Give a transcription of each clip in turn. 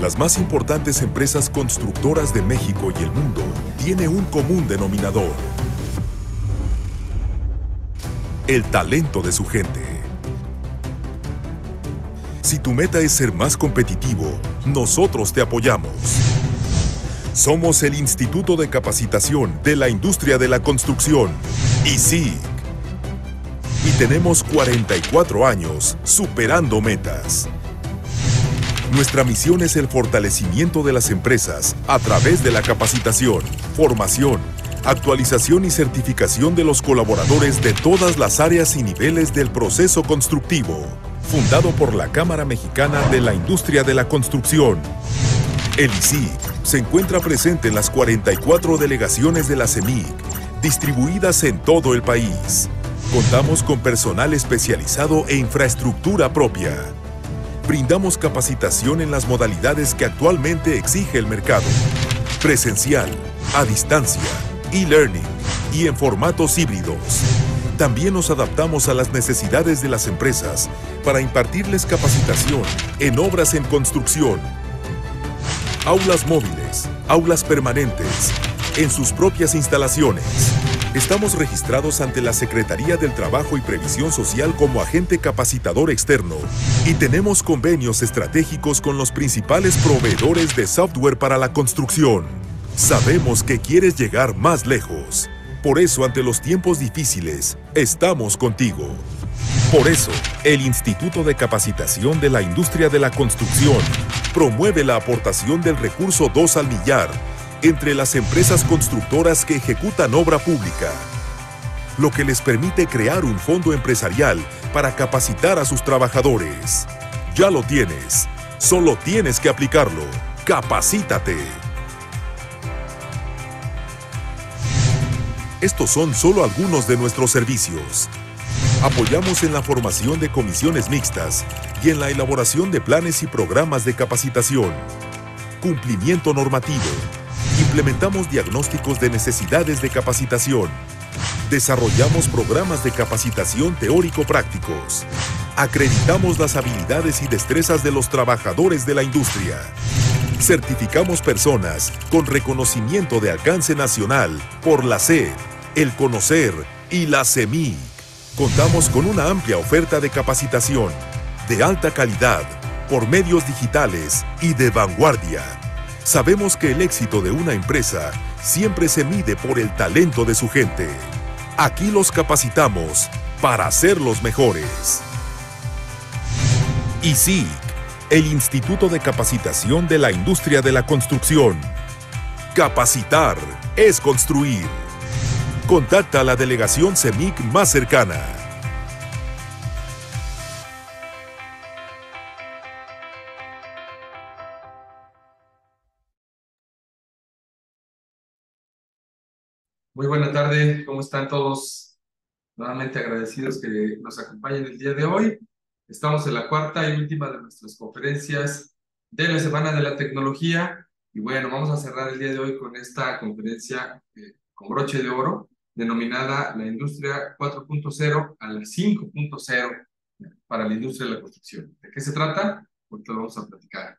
Las más importantes empresas constructoras de México y el mundo tiene un común denominador. El talento de su gente. Si tu meta es ser más competitivo, nosotros te apoyamos. Somos el Instituto de Capacitación de la Industria de la Construcción, ISIC. Y tenemos 44 años superando metas. Nuestra misión es el fortalecimiento de las empresas a través de la capacitación, formación, actualización y certificación de los colaboradores de todas las áreas y niveles del proceso constructivo, fundado por la Cámara Mexicana de la Industria de la Construcción. El ICIC se encuentra presente en las 44 delegaciones de la CEMIC, distribuidas en todo el país. Contamos con personal especializado e infraestructura propia brindamos capacitación en las modalidades que actualmente exige el mercado. Presencial, a distancia, e-learning y en formatos híbridos. También nos adaptamos a las necesidades de las empresas para impartirles capacitación en obras en construcción. Aulas móviles, aulas permanentes, en sus propias instalaciones. Estamos registrados ante la Secretaría del Trabajo y Previsión Social como agente capacitador externo y tenemos convenios estratégicos con los principales proveedores de software para la construcción. Sabemos que quieres llegar más lejos. Por eso, ante los tiempos difíciles, estamos contigo. Por eso, el Instituto de Capacitación de la Industria de la Construcción promueve la aportación del recurso 2 al millar entre las empresas constructoras que ejecutan obra pública, lo que les permite crear un fondo empresarial para capacitar a sus trabajadores. Ya lo tienes, solo tienes que aplicarlo. Capacítate. Estos son solo algunos de nuestros servicios. Apoyamos en la formación de comisiones mixtas y en la elaboración de planes y programas de capacitación. Cumplimiento normativo Implementamos diagnósticos de necesidades de capacitación. Desarrollamos programas de capacitación teórico-prácticos. Acreditamos las habilidades y destrezas de los trabajadores de la industria. Certificamos personas con reconocimiento de alcance nacional por la SED, el Conocer y la CEMIC. Contamos con una amplia oferta de capacitación de alta calidad por medios digitales y de vanguardia Sabemos que el éxito de una empresa siempre se mide por el talento de su gente. Aquí los capacitamos para ser los mejores. sí, el Instituto de Capacitación de la Industria de la Construcción. Capacitar es construir. Contacta a la delegación CEMIC más cercana. Muy buena tarde, ¿cómo están todos? Nuevamente agradecidos que nos acompañen el día de hoy. Estamos en la cuarta y última de nuestras conferencias de la Semana de la Tecnología. Y bueno, vamos a cerrar el día de hoy con esta conferencia eh, con broche de oro, denominada La Industria 4.0 a la 5.0 para la industria de la construcción. ¿De qué se trata? porque lo vamos a platicar.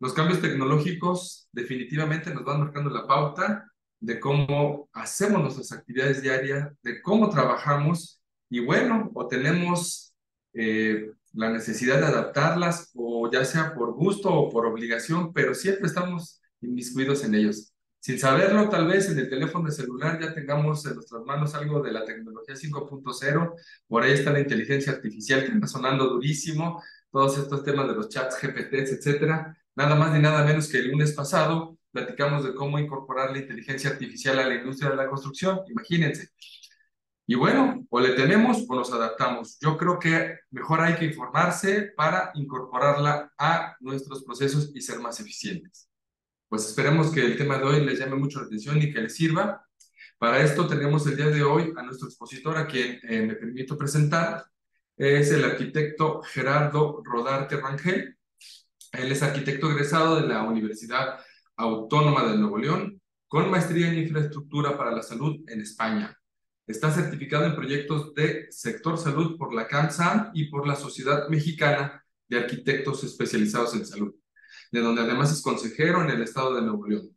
Los cambios tecnológicos definitivamente nos van marcando la pauta de cómo hacemos nuestras actividades diarias, de cómo trabajamos y bueno, o tenemos eh, la necesidad de adaptarlas o ya sea por gusto o por obligación, pero siempre estamos inmiscuidos en ellos. Sin saberlo, tal vez en el teléfono celular ya tengamos en nuestras manos algo de la tecnología 5.0, por ahí está la inteligencia artificial que está sonando durísimo, todos estos temas de los chats, GPTs, etcétera. Nada más ni nada menos que el lunes pasado platicamos de cómo incorporar la inteligencia artificial a la industria de la construcción, imagínense. Y bueno, o le tenemos o nos adaptamos. Yo creo que mejor hay que informarse para incorporarla a nuestros procesos y ser más eficientes. Pues esperemos que el tema de hoy les llame mucho la atención y que les sirva. Para esto tenemos el día de hoy a nuestro expositor, a quien eh, me permito presentar. Es el arquitecto Gerardo Rodarte Rangel. Él es arquitecto egresado de la Universidad Autónoma de Nuevo León, con maestría en infraestructura para la salud en España. Está certificado en proyectos de sector salud por la CANSAN y por la Sociedad Mexicana de Arquitectos Especializados en Salud, de donde además es consejero en el Estado de Nuevo León.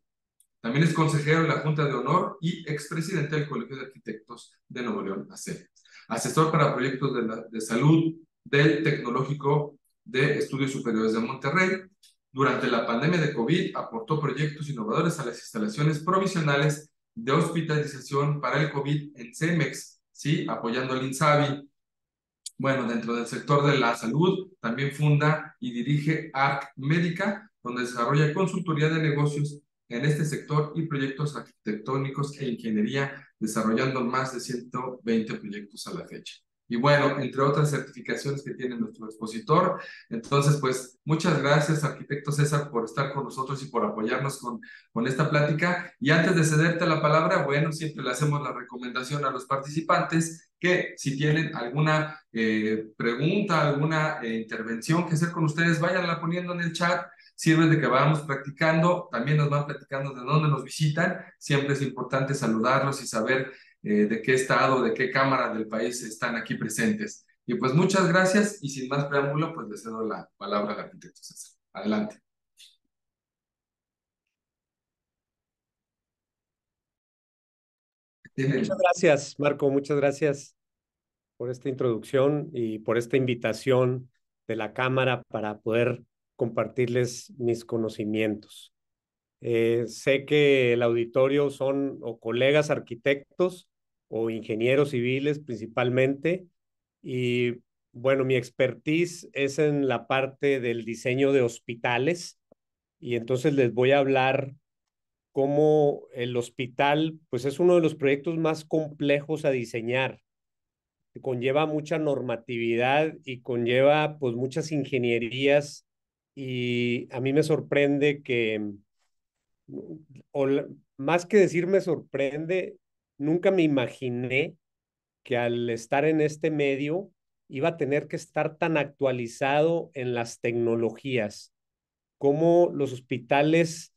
También es consejero en la Junta de Honor y expresidente del Colegio de Arquitectos de Nuevo León, AC. E. Asesor para proyectos de salud del Tecnológico de Estudios Superiores de Monterrey durante la pandemia de COVID aportó proyectos innovadores a las instalaciones provisionales de hospitalización para el COVID en CEMEX, ¿sí? apoyando al INSABI. Bueno, dentro del sector de la salud también funda y dirige ARC Médica, donde desarrolla consultoría de negocios en este sector y proyectos arquitectónicos e ingeniería, desarrollando más de 120 proyectos a la fecha y bueno, entre otras certificaciones que tiene nuestro expositor. Entonces, pues muchas gracias, arquitecto César, por estar con nosotros y por apoyarnos con, con esta plática. Y antes de cederte la palabra, bueno, siempre le hacemos la recomendación a los participantes que si tienen alguna eh, pregunta, alguna eh, intervención que hacer con ustedes, váyanla poniendo en el chat. Sirve de que vamos practicando, también nos van platicando de dónde nos visitan. Siempre es importante saludarlos y saber eh, de qué estado, de qué cámara del país están aquí presentes. Y pues muchas gracias y sin más preámbulo, pues le cedo la palabra al arquitecto César. Adelante. Muchas gracias, Marco, muchas gracias por esta introducción y por esta invitación de la Cámara para poder compartirles mis conocimientos. Eh, sé que el auditorio son o colegas arquitectos o ingenieros civiles principalmente. Y bueno, mi expertise es en la parte del diseño de hospitales y entonces les voy a hablar cómo el hospital, pues es uno de los proyectos más complejos a diseñar. Conlleva mucha normatividad y conlleva pues muchas ingenierías y a mí me sorprende que, o más que decir me sorprende, nunca me imaginé que al estar en este medio iba a tener que estar tan actualizado en las tecnologías, cómo los hospitales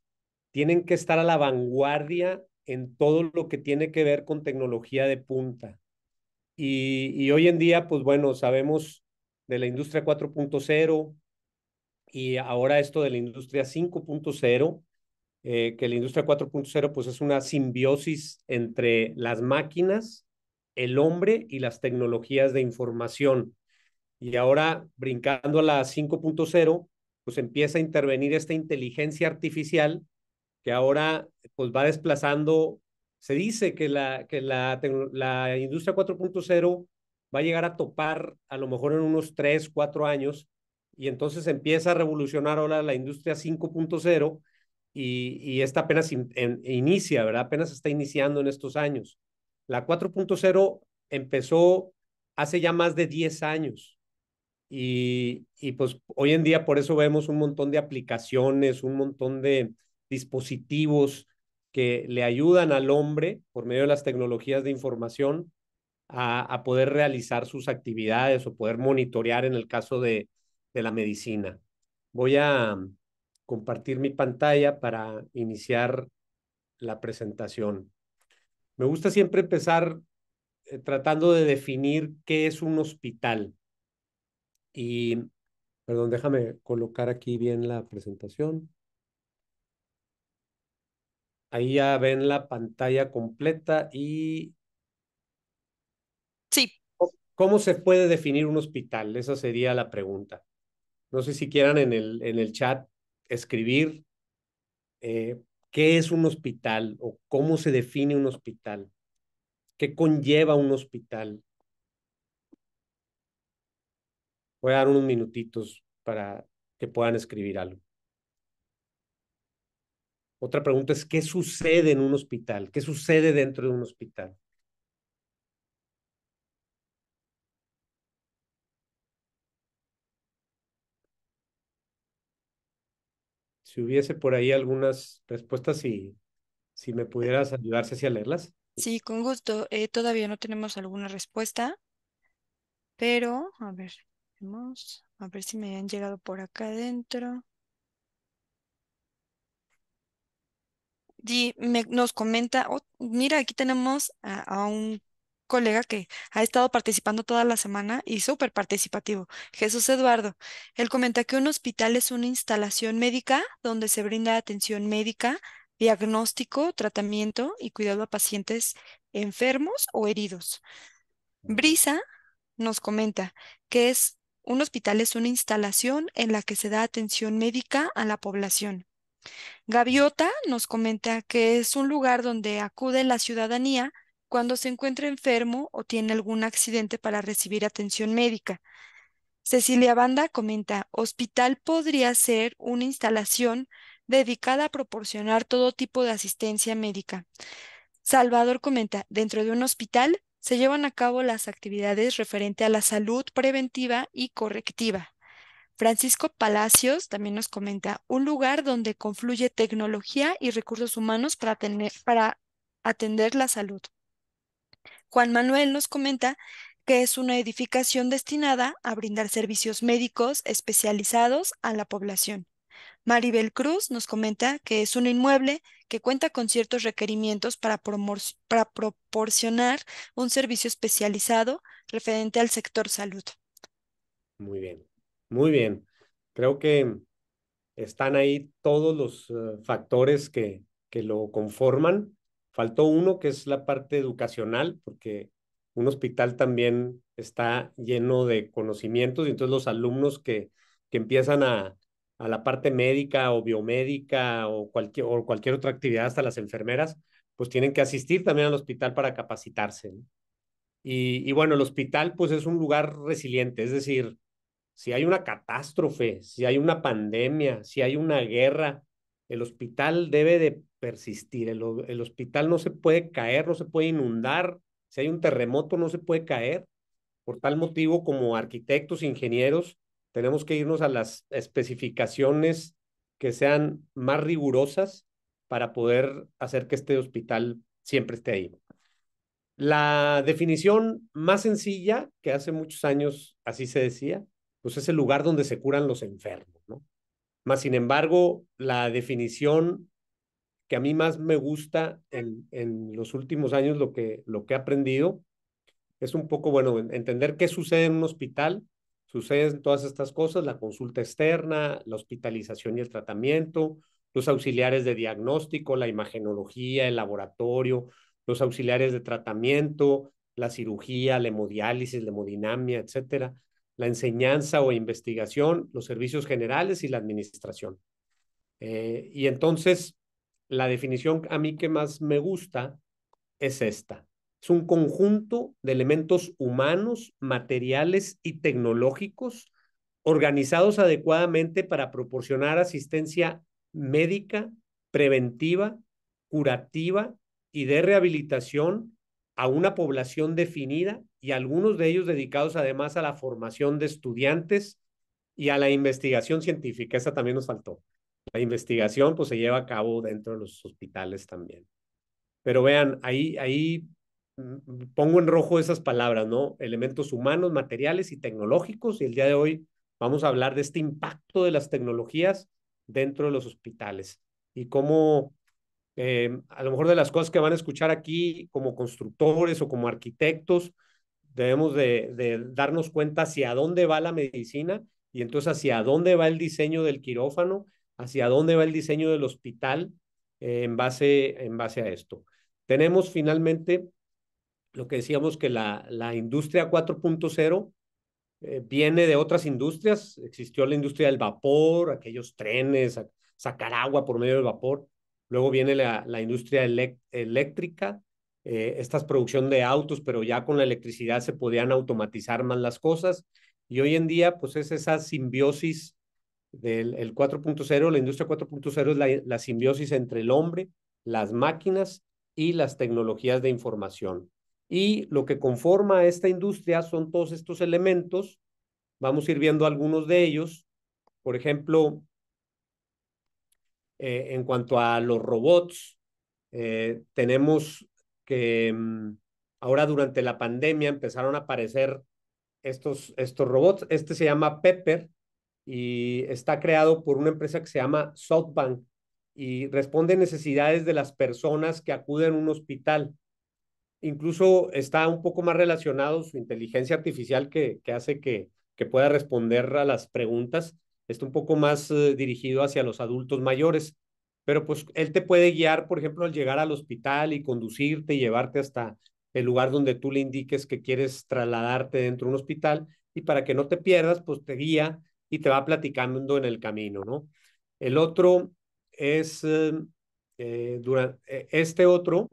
tienen que estar a la vanguardia en todo lo que tiene que ver con tecnología de punta. Y, y hoy en día, pues bueno, sabemos de la industria 4.0 y ahora esto de la industria 5.0 eh, que la industria 4.0 pues es una simbiosis entre las máquinas, el hombre y las tecnologías de información. Y ahora, brincando a la 5.0, pues empieza a intervenir esta inteligencia artificial que ahora pues va desplazando, se dice que la, que la, la industria 4.0 va a llegar a topar a lo mejor en unos 3, 4 años y entonces empieza a revolucionar ahora la industria 5.0 y, esta apenas inicia, ¿verdad? Apenas está iniciando en estos años. La 4.0 empezó hace ya más de 10 años. Y, pues hoy en día por eso vemos un montón de aplicaciones, un montón de dispositivos que le ayudan al hombre por medio de las tecnologías de información a, poder realizar sus actividades o poder monitorear en el caso de la medicina. Voy a, compartir mi pantalla para iniciar la presentación. Me gusta siempre empezar eh, tratando de definir qué es un hospital. Y, perdón, déjame colocar aquí bien la presentación. Ahí ya ven la pantalla completa y... Sí. ¿Cómo se puede definir un hospital? Esa sería la pregunta. No sé si quieran en el, en el chat escribir eh, qué es un hospital o cómo se define un hospital, qué conlleva un hospital. Voy a dar unos minutitos para que puedan escribir algo. Otra pregunta es, ¿qué sucede en un hospital? ¿Qué sucede dentro de un hospital? si hubiese por ahí algunas respuestas, y si me pudieras ayudar, Ceci, a leerlas. Sí, con gusto. Eh, todavía no tenemos alguna respuesta, pero a ver, vemos, a ver si me han llegado por acá adentro. Y nos comenta, oh, mira, aquí tenemos a, un colega que ha estado participando toda la semana y súper participativo, Jesús Eduardo. Él comenta que un hospital es una instalación médica donde se brinda atención médica, diagnóstico, tratamiento y cuidado a pacientes enfermos o heridos. Brisa nos comenta que es un hospital es una instalación en la que se da atención médica a la población. Gaviota nos comenta que es un lugar donde acude la ciudadanía cuando se encuentra enfermo o tiene algún accidente para recibir atención médica. Cecilia Banda comenta, hospital podría ser una instalación dedicada a proporcionar todo tipo de asistencia médica. Salvador comenta, dentro de un hospital se llevan a cabo las actividades referente a la salud preventiva y correctiva. Francisco Palacios también nos comenta, un lugar donde confluye tecnología y recursos humanos para, para atender la salud. Juan Manuel nos comenta que es una edificación destinada a brindar servicios médicos especializados a la población. Maribel Cruz nos comenta que es un inmueble que cuenta con ciertos requerimientos para, proporcionar un servicio especializado referente al sector salud. Muy bien, muy bien. Creo que están ahí todos los eh, factores que, que lo conforman Faltó uno que es la parte educacional, porque un hospital también está lleno de conocimientos y entonces los alumnos que, que empiezan a, a la parte médica o biomédica o cualquier, o cualquier otra actividad, hasta las enfermeras, pues tienen que asistir también al hospital para capacitarse. Y, y, bueno, el hospital pues es un lugar resiliente, es decir, si hay una catástrofe, si hay una pandemia, si hay una guerra, el hospital debe de persistir, el, hospital no se puede caer, no se puede inundar, si hay un terremoto no se puede caer. Por tal motivo, como arquitectos, ingenieros, tenemos que irnos a las especificaciones que sean más rigurosas para poder hacer que este hospital siempre esté ahí. La definición más sencilla, que hace muchos años así se decía, pues es el lugar donde se curan los enfermos sin embargo, la definición que a mí más me gusta en, los últimos años, lo que, lo que he aprendido, es un poco, bueno, entender qué sucede en un hospital, suceden todas estas cosas, la consulta externa, la hospitalización y el tratamiento, los auxiliares de diagnóstico, la imagenología, el laboratorio, los auxiliares de tratamiento, la cirugía, la hemodiálisis, la hemodinamia, etcétera, la enseñanza o investigación, los servicios generales y la administración. Eh, y entonces, la definición a mí que más me gusta es esta. Es un conjunto de elementos humanos, materiales y tecnológicos organizados adecuadamente para proporcionar asistencia médica, preventiva, curativa y de rehabilitación a una población definida y algunos de ellos dedicados además a la formación de estudiantes y a la investigación científica. Esa también nos faltó. La investigación pues se lleva a cabo dentro de los hospitales también. Pero vean, ahí, ahí mm, pongo en rojo esas palabras, ¿no? Elementos humanos, materiales y tecnológicos. Y el día de hoy vamos a hablar de este impacto de las tecnologías dentro de los hospitales y cómo eh, a lo mejor de las cosas que van a escuchar aquí como constructores o como arquitectos, debemos de, darnos cuenta hacia dónde va la medicina y entonces hacia dónde va el diseño del quirófano, hacia dónde va el diseño del hospital eh, en, base, en base a esto. Tenemos finalmente lo que decíamos que la, la industria 4.0 eh, viene de otras industrias. Existió la industria del vapor, aquellos trenes, sacar agua por medio del vapor Luego viene la, industria eléctrica, eh, esta es producción de autos, pero ya con la electricidad se podían automatizar más las cosas. Y hoy en día, pues es esa simbiosis del 4.0, la industria 4.0 es la, la simbiosis entre el hombre, las máquinas y las tecnologías de información. Y lo que conforma esta industria son todos estos elementos. Vamos a ir viendo algunos de ellos. Por ejemplo, eh, en cuanto a los robots, eh, tenemos que mm, ahora durante la pandemia empezaron a aparecer estos, estos robots. Este se llama Pepper y está creado por una empresa que se llama Softbank y responde necesidades de las personas que acuden a un hospital. Incluso está un poco más relacionado su inteligencia artificial que, que hace que, que pueda responder a las preguntas está un poco más eh, dirigido hacia los adultos mayores, pero pues él te puede guiar, por ejemplo, al llegar al hospital y conducirte y llevarte hasta el lugar donde tú le indiques que quieres trasladarte dentro de un hospital y para que no te pierdas, pues te guía y te va platicando en el camino, ¿no? El otro es, eh, eh, este otro,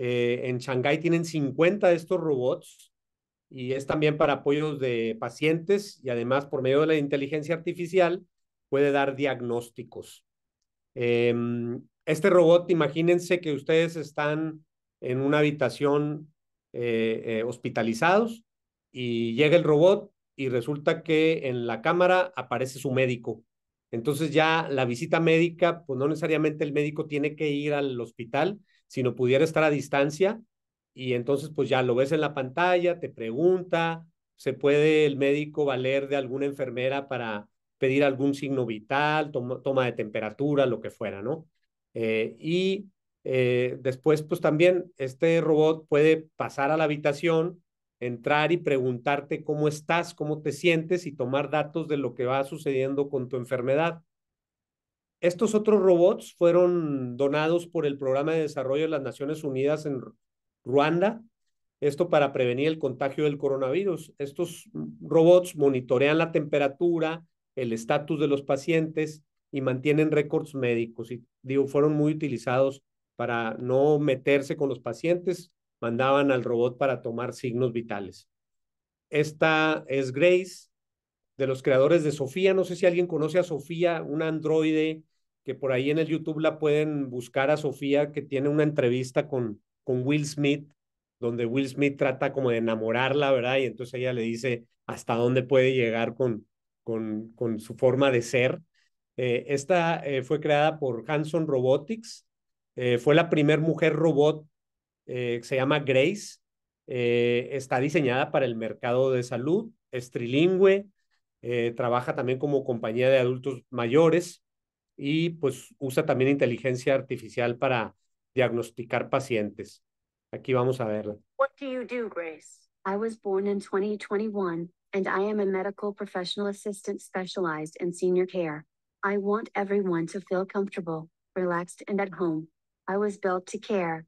en Shanghái tienen 50 de estos robots y es también para apoyos de pacientes y además por medio de la inteligencia artificial puede dar diagnósticos. Em, este robot, imagínense que ustedes están en una habitación eh, eh, hospitalizados y llega el robot y resulta que en la cámara aparece su médico. Entonces ya la visita médica, pues no necesariamente el médico tiene que ir al hospital, sino pudiera estar a distancia y entonces pues ya lo ves en la pantalla, te pregunta, se puede el médico valer de alguna enfermera para pedir algún signo vital, toma, de temperatura, lo que fuera, ¿no? Eh, y eh, después, pues también este robot puede pasar a la habitación, entrar y preguntarte cómo estás, cómo te sientes y tomar datos de lo que va sucediendo con tu enfermedad. Estos otros robots fueron donados por el Programa de Desarrollo de las Naciones Unidas en Ruanda, esto para prevenir el contagio del coronavirus. Estos robots monitorean la temperatura, el estatus de los pacientes y mantienen récords médicos. Y digo, fueron muy utilizados para no meterse con los pacientes, mandaban al robot para tomar signos vitales. Esta es Grace, de los creadores de Sofía. No sé si alguien conoce a Sofía, un androide que por ahí en el YouTube la pueden buscar a Sofía, que tiene una entrevista con, con Will Smith, donde Will Smith trata como de enamorarla, ¿verdad? Y entonces ella le dice hasta dónde puede llegar con, con, con su forma de ser. Eh, esta eh, fue creada por Hanson Robotics. Eh, fue la primer mujer robot que se llama Grace. está diseñada para el mercado de salud, es trilingüe, trabaja también como compañía de adultos mayores y pues usa también inteligencia artificial para diagnosticar pacientes. Aquí vamos a verla. What do you do, Grace? I was born in 2021 and I am a medical professional assistant specialized in senior care. I want everyone to feel comfortable, relaxed and at home. I was built to care.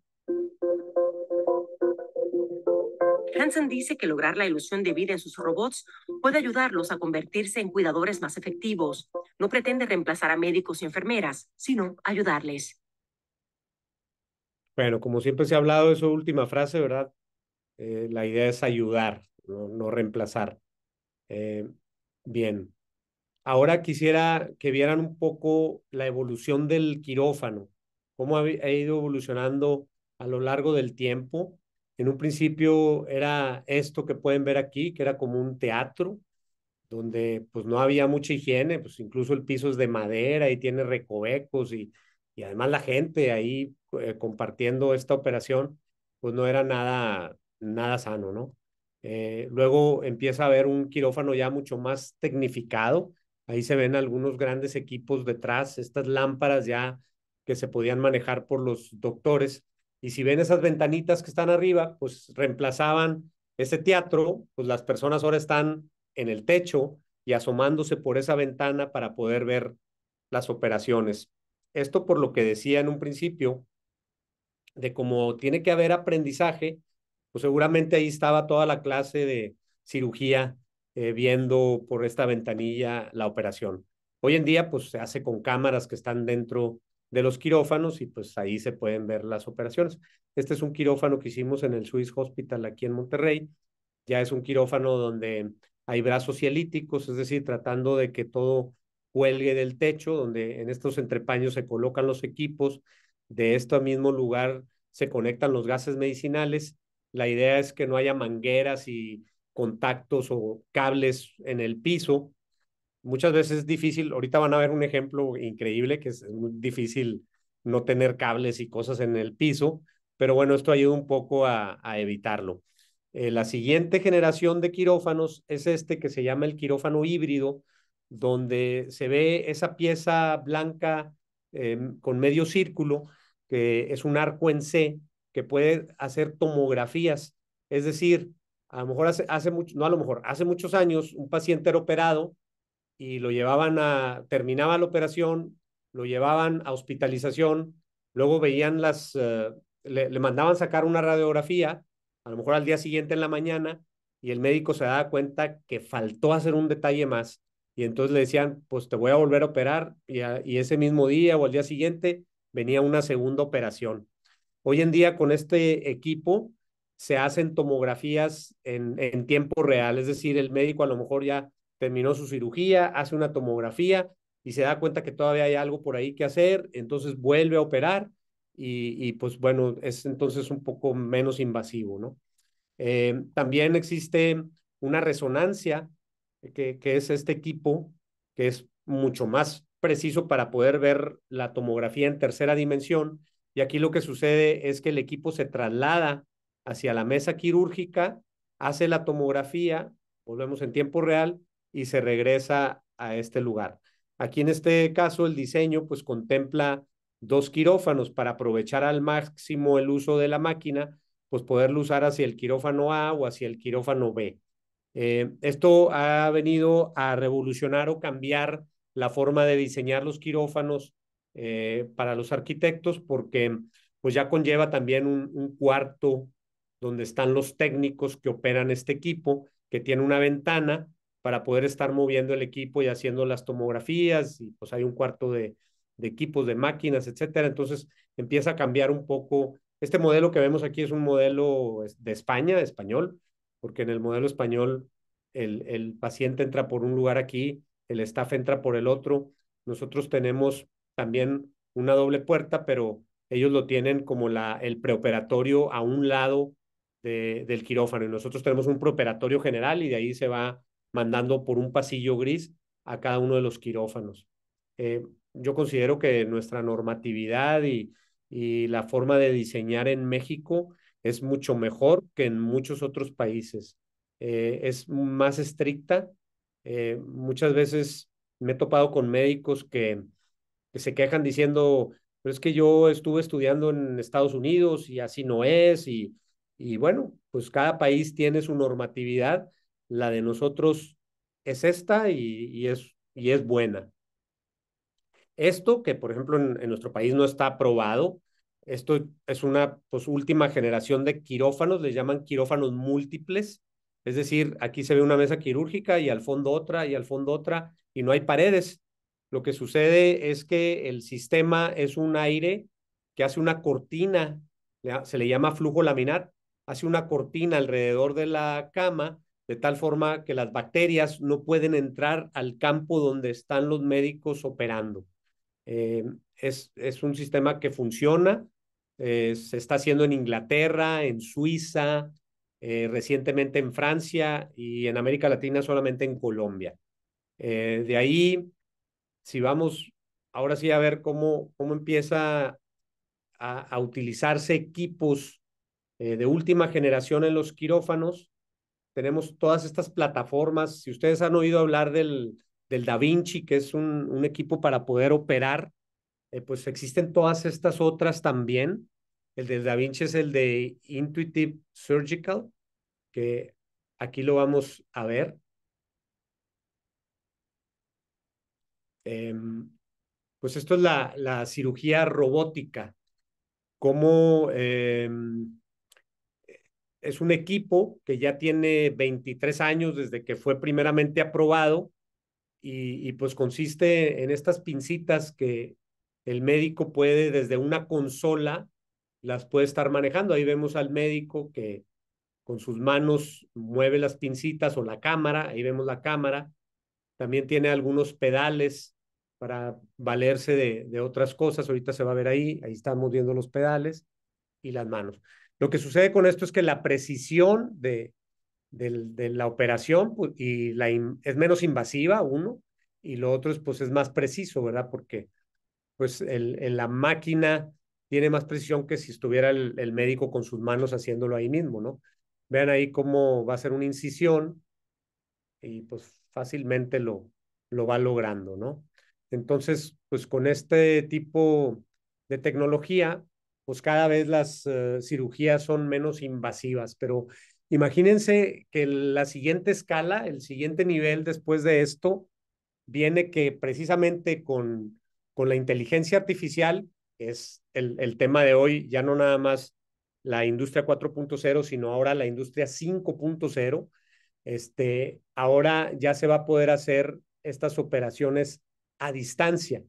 Hansen dice que lograr la ilusión de vida en sus robots puede ayudarlos a convertirse en cuidadores más efectivos. No pretende reemplazar a médicos y enfermeras, sino ayudarles. Bueno, como siempre se ha hablado de su última frase, ¿verdad? Eh, la idea es ayudar, no, reemplazar. Eh, bien. Ahora quisiera que vieran un poco la evolución del quirófano, cómo ha, ido evolucionando a lo largo del tiempo. En un principio era esto que pueden ver aquí, que era como un teatro, donde pues no había mucha higiene, pues incluso el piso es de madera y tiene recovecos y y además la gente ahí eh, compartiendo esta operación, pues no era nada, nada sano, ¿no? Eh, luego empieza a haber un quirófano ya mucho más tecnificado, ahí se ven algunos grandes equipos detrás, estas lámparas ya que se podían manejar por los doctores, y si ven esas ventanitas que están arriba, pues reemplazaban ese teatro, pues las personas ahora están en el techo y asomándose por esa ventana para poder ver las operaciones. Esto por lo que decía en un principio, de cómo tiene que haber aprendizaje, pues seguramente ahí estaba toda la clase de cirugía eh, viendo por esta ventanilla la operación. Hoy en día, pues se hace con cámaras que están dentro de los quirófanos y pues ahí se pueden ver las operaciones. Este es un quirófano que hicimos en el Swiss Hospital aquí en Monterrey. Ya es un quirófano donde hay brazos cielíticos, es decir, tratando de que todo cuelgue del techo, donde en estos entrepaños se colocan los equipos, de este mismo lugar se conectan los gases medicinales. La idea es que no haya mangueras y contactos o cables en el piso. Muchas veces es difícil, ahorita van a ver un ejemplo increíble que es muy difícil no tener cables y cosas en el piso, pero bueno, esto ayuda un poco a, evitarlo. Eh, la siguiente generación de quirófanos es este que se llama el quirófano híbrido, donde se ve esa pieza blanca em, con medio círculo, que es un arco en C, que puede hacer tomografías. Es decir, a lo mejor hace, mucho, no a lo mejor, hace muchos años un paciente era operado y lo llevaban a, terminaba la operación, lo llevaban a hospitalización, luego veían las, eh, le, le, mandaban sacar una radiografía, a lo mejor al día siguiente en la mañana, y el médico se daba cuenta que faltó hacer un detalle más y entonces le decían, pues te voy a volver a operar y, ese mismo día o al día siguiente venía una segunda operación. Hoy en día con este equipo se hacen tomografías en, tiempo real, es decir, el médico a lo mejor ya terminó su cirugía, hace una tomografía y se da cuenta que todavía hay algo por ahí que hacer, entonces vuelve a operar y, y pues bueno, es entonces un poco menos invasivo, ¿no? Eh, también existe una resonancia que, es este equipo, que es mucho más preciso para poder ver la tomografía en tercera dimensión. Y aquí lo que sucede es que el equipo se traslada hacia la mesa quirúrgica, hace la tomografía, volvemos en tiempo real y se regresa a este lugar. Aquí en este caso el diseño pues contempla dos quirófanos para aprovechar al máximo el uso de la máquina, pues poderlo usar hacia el quirófano A o hacia el quirófano B. Eh, esto ha venido a revolucionar o cambiar la forma de diseñar los quirófanos eh, para los arquitectos porque pues ya conlleva también un, cuarto donde están los técnicos que operan este equipo, que tiene una ventana para poder estar moviendo el equipo y haciendo las tomografías, y pues hay un cuarto de, equipos, de máquinas, etcétera. Entonces empieza a cambiar un poco. Este modelo que vemos aquí es un modelo de España, de español, porque en el modelo español el, paciente entra por un lugar aquí, el staff entra por el otro. Nosotros tenemos también una doble puerta, pero ellos lo tienen como la, el preoperatorio a un lado del quirófano y nosotros tenemos un preoperatorio general y de ahí se va mandando por un pasillo gris a cada uno de los quirófanos. Eh, yo considero que nuestra normatividad y la forma de diseñar en México es mucho mejor que en muchos otros países. Eh, es más estricta. Eh, muchas veces me he topado con médicos que, se quejan diciendo, pero es que yo estuve estudiando en Estados Unidos y así no es. Y, y bueno, pues cada país tiene su normatividad. La de nosotros es esta y, es, y es buena. Esto que, por ejemplo, en nuestro país no está aprobado, esto es una pues, última generación de quirófanos, les llaman quirófanos múltiples, es decir, aquí se ve una mesa quirúrgica y al fondo otra y al fondo otra y no hay paredes. Lo que sucede es que el sistema es un aire que hace una cortina, se le llama flujo laminar, hace una cortina alrededor de la cama de tal forma que las bacterias no pueden entrar al campo donde están los médicos operando. Eh, es, es, un sistema que funciona, eh, se está haciendo en Inglaterra, en Suiza, eh, recientemente en Francia y en América Latina solamente en Colombia. de ahí, si vamos ahora sí a ver cómo, cómo empieza a utilizarse equipos de última generación en los quirófanos, tenemos todas estas plataformas. Si ustedes han oído hablar del, del Da Vinci, que es un, equipo para poder operar, eh, pues existen todas estas otras también. El del Da Vinci es el de Intuitive Surgical, que aquí lo vamos a ver. Em, pues esto es la, cirugía robótica, como em, es un equipo que ya tiene 23 años desde que fue primeramente aprobado y, pues consiste en estas pincitas que el médico puede desde una consola las puede estar manejando. Ahí vemos al médico que con sus manos mueve las pincitas o la cámara, ahí vemos la cámara. También tiene algunos pedales para valerse de, de otras cosas. Ahorita se va a ver ahí, ahí estamos viendo los pedales y las manos. Lo que sucede con esto es que la precisión de, de la operación pues, y la es menos invasiva, uno, y lo otro es, pues, es más preciso, ¿verdad? Porque pues el, la máquina tiene más precisión que si estuviera el, médico con sus manos haciéndolo ahí mismo, ¿no? Vean ahí cómo va a ser una incisión y pues fácilmente lo, lo va logrando, ¿no? Entonces, pues con este tipo de tecnología, pues cada vez las eh, cirugías son menos invasivas, pero Imagínense que la siguiente escala, el siguiente nivel después de esto, viene que precisamente con, con la inteligencia artificial, que es el, tema de hoy, ya no nada más la industria 4.0, sino ahora la industria 5.0, este, ahora ya se va a poder hacer estas operaciones a distancia,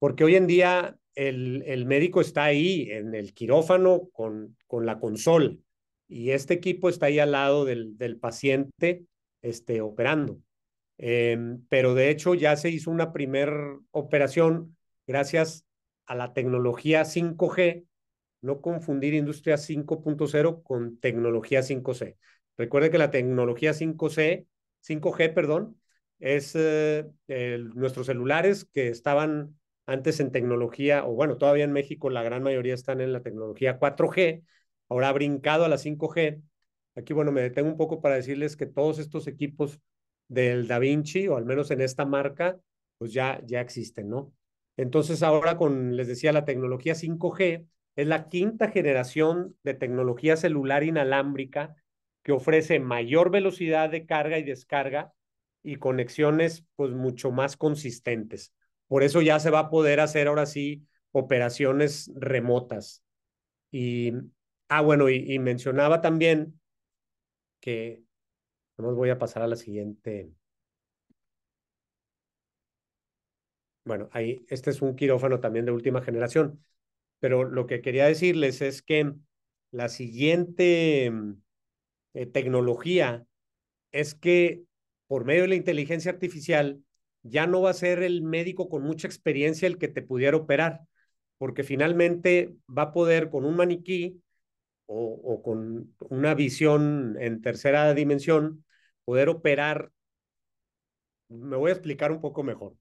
porque hoy en día el, el médico está ahí en el quirófano con, con la consola y este equipo está ahí al lado del, del paciente este, operando. Em, pero de hecho ya se hizo una primera operación gracias a la tecnología 5G, no confundir industria 5.0 con tecnología 5C. Recuerde que la tecnología 5C, 5G, perdón, es eh, nuestros celulares que estaban antes en tecnología, o bueno, todavía en México la gran mayoría están en la tecnología 4G, ahora ha brincado a la 5G. Aquí, bueno, me detengo un poco para decirles que todos estos equipos del Da Vinci, o al menos en esta marca, pues ya, ya existen, ¿no? Entonces ahora con, les decía, la tecnología 5G es la quinta generación de tecnología celular inalámbrica que ofrece mayor velocidad de carga y descarga y conexiones pues mucho más consistentes. Por eso ya se va a poder hacer ahora sí operaciones remotas. Y Ah, bueno, y, mencionaba también que nos voy a pasar a la siguiente. Bueno, ahí, este es un quirófano también de última generación, pero lo que quería decirles es que la siguiente eh, tecnología es que por medio de la inteligencia artificial ya no va a ser el médico con mucha experiencia el que te pudiera operar, porque finalmente va a poder con un maniquí o, con una visión en tercera dimensión, poder operar, me voy a explicar un poco mejor.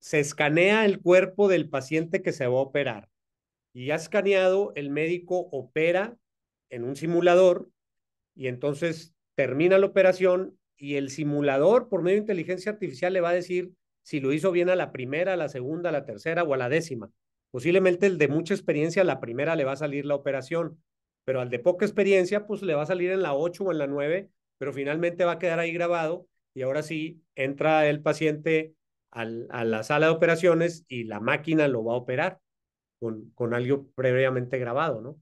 Se escanea el cuerpo del paciente que se va a operar y ya escaneado, el médico opera en un simulador y entonces termina la operación y el simulador por medio de inteligencia artificial le va a decir si lo hizo bien a la primera, a la segunda, a la tercera o a la décima. Posiblemente el de mucha experiencia, a la primera le va a salir la operación, pero al de poca experiencia, pues le va a salir en la 8 o en la 9, pero finalmente va a quedar ahí grabado y ahora sí entra el paciente al, a la sala de operaciones y la máquina lo va a operar con, con algo previamente grabado, ¿no?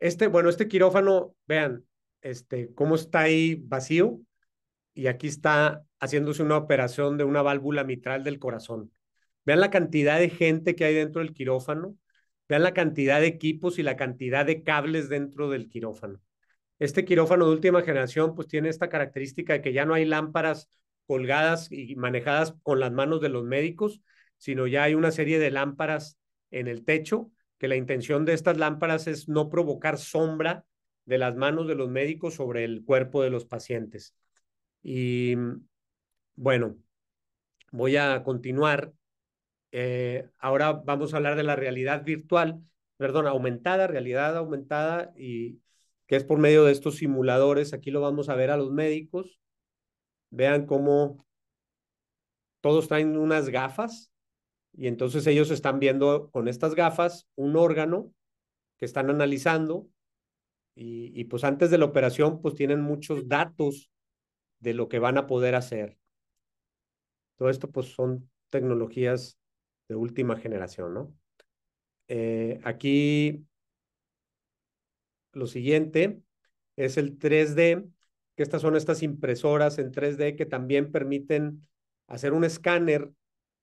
Este, bueno, este quirófano, vean, este, cómo está ahí vacío y aquí está haciéndose una operación de una válvula mitral del corazón. Vean la cantidad de gente que hay dentro del quirófano, Vean la cantidad de equipos y la cantidad de cables dentro del quirófano. Este quirófano de última generación pues tiene esta característica de que ya no hay lámparas colgadas y manejadas con las manos de los médicos, sino ya hay una serie de lámparas en el techo, que la intención de estas lámparas es no provocar sombra de las manos de los médicos sobre el cuerpo de los pacientes. Y bueno, voy a continuar eh, ahora vamos a hablar de la realidad virtual, perdón, aumentada, realidad aumentada, y que es por medio de estos simuladores. Aquí lo vamos a ver a los médicos. Vean cómo todos traen unas gafas y entonces ellos están viendo con estas gafas un órgano que están analizando y, y pues antes de la operación pues tienen muchos datos de lo que van a poder hacer. Todo esto pues son tecnologías de última generación, ¿no? Eh, aquí lo siguiente es el 3D, que estas son estas impresoras en 3D que también permiten hacer un escáner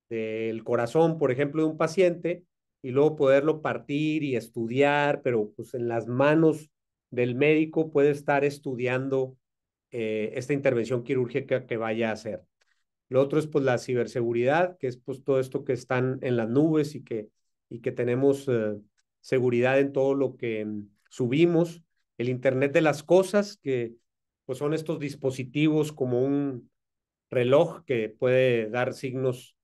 del corazón, por ejemplo, de un paciente y luego poderlo partir y estudiar, pero pues en las manos del médico puede estar estudiando eh, esta intervención quirúrgica que vaya a hacer. Lo otro es pues la ciberseguridad, que es pues todo esto que están en las nubes y que, y que tenemos eh, seguridad en todo lo que mm, subimos. El Internet de las Cosas, que pues son estos dispositivos como un reloj que puede dar signos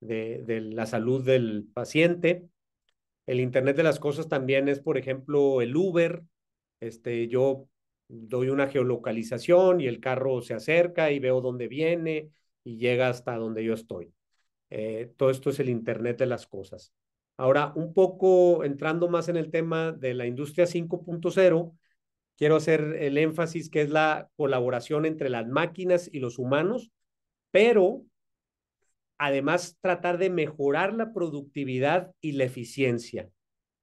de, de la salud del paciente. El Internet de las Cosas también es, por ejemplo, el Uber. Este, yo doy una geolocalización y el carro se acerca y veo dónde viene y llega hasta donde yo estoy. Eh, todo esto es el Internet de las cosas. Ahora, un poco entrando más en el tema de la industria 5.0, quiero hacer el énfasis que es la colaboración entre las máquinas y los humanos, pero además tratar de mejorar la productividad y la eficiencia,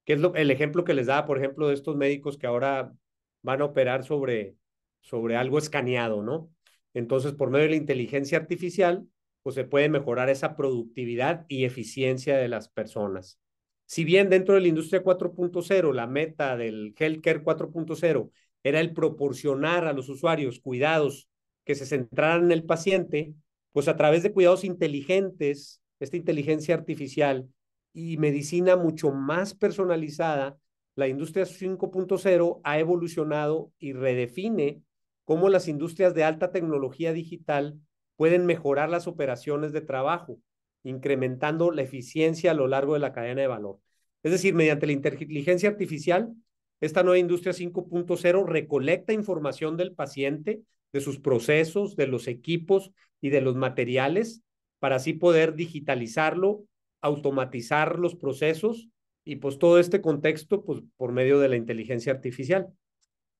que es el ejemplo que les daba, por ejemplo, de estos médicos que ahora van a operar sobre, sobre algo escaneado, ¿no? Entonces, por medio de la inteligencia artificial, pues se puede mejorar esa productividad y eficiencia de las personas. Si bien dentro de la industria 4.0, la meta del healthcare 4.0 era el proporcionar a los usuarios cuidados que se centraran en el paciente, pues a través de cuidados inteligentes, esta inteligencia artificial y medicina mucho más personalizada, la industria 5.0 ha evolucionado y redefine cómo las industrias de alta tecnología digital pueden mejorar las operaciones de trabajo, incrementando la eficiencia a lo largo de la cadena de valor. Es decir, mediante la inteligencia artificial, esta nueva industria 5.0 recolecta información del paciente, de sus procesos, de los equipos y de los materiales para así poder digitalizarlo, automatizar los procesos y pues todo este contexto pues por medio de la inteligencia artificial.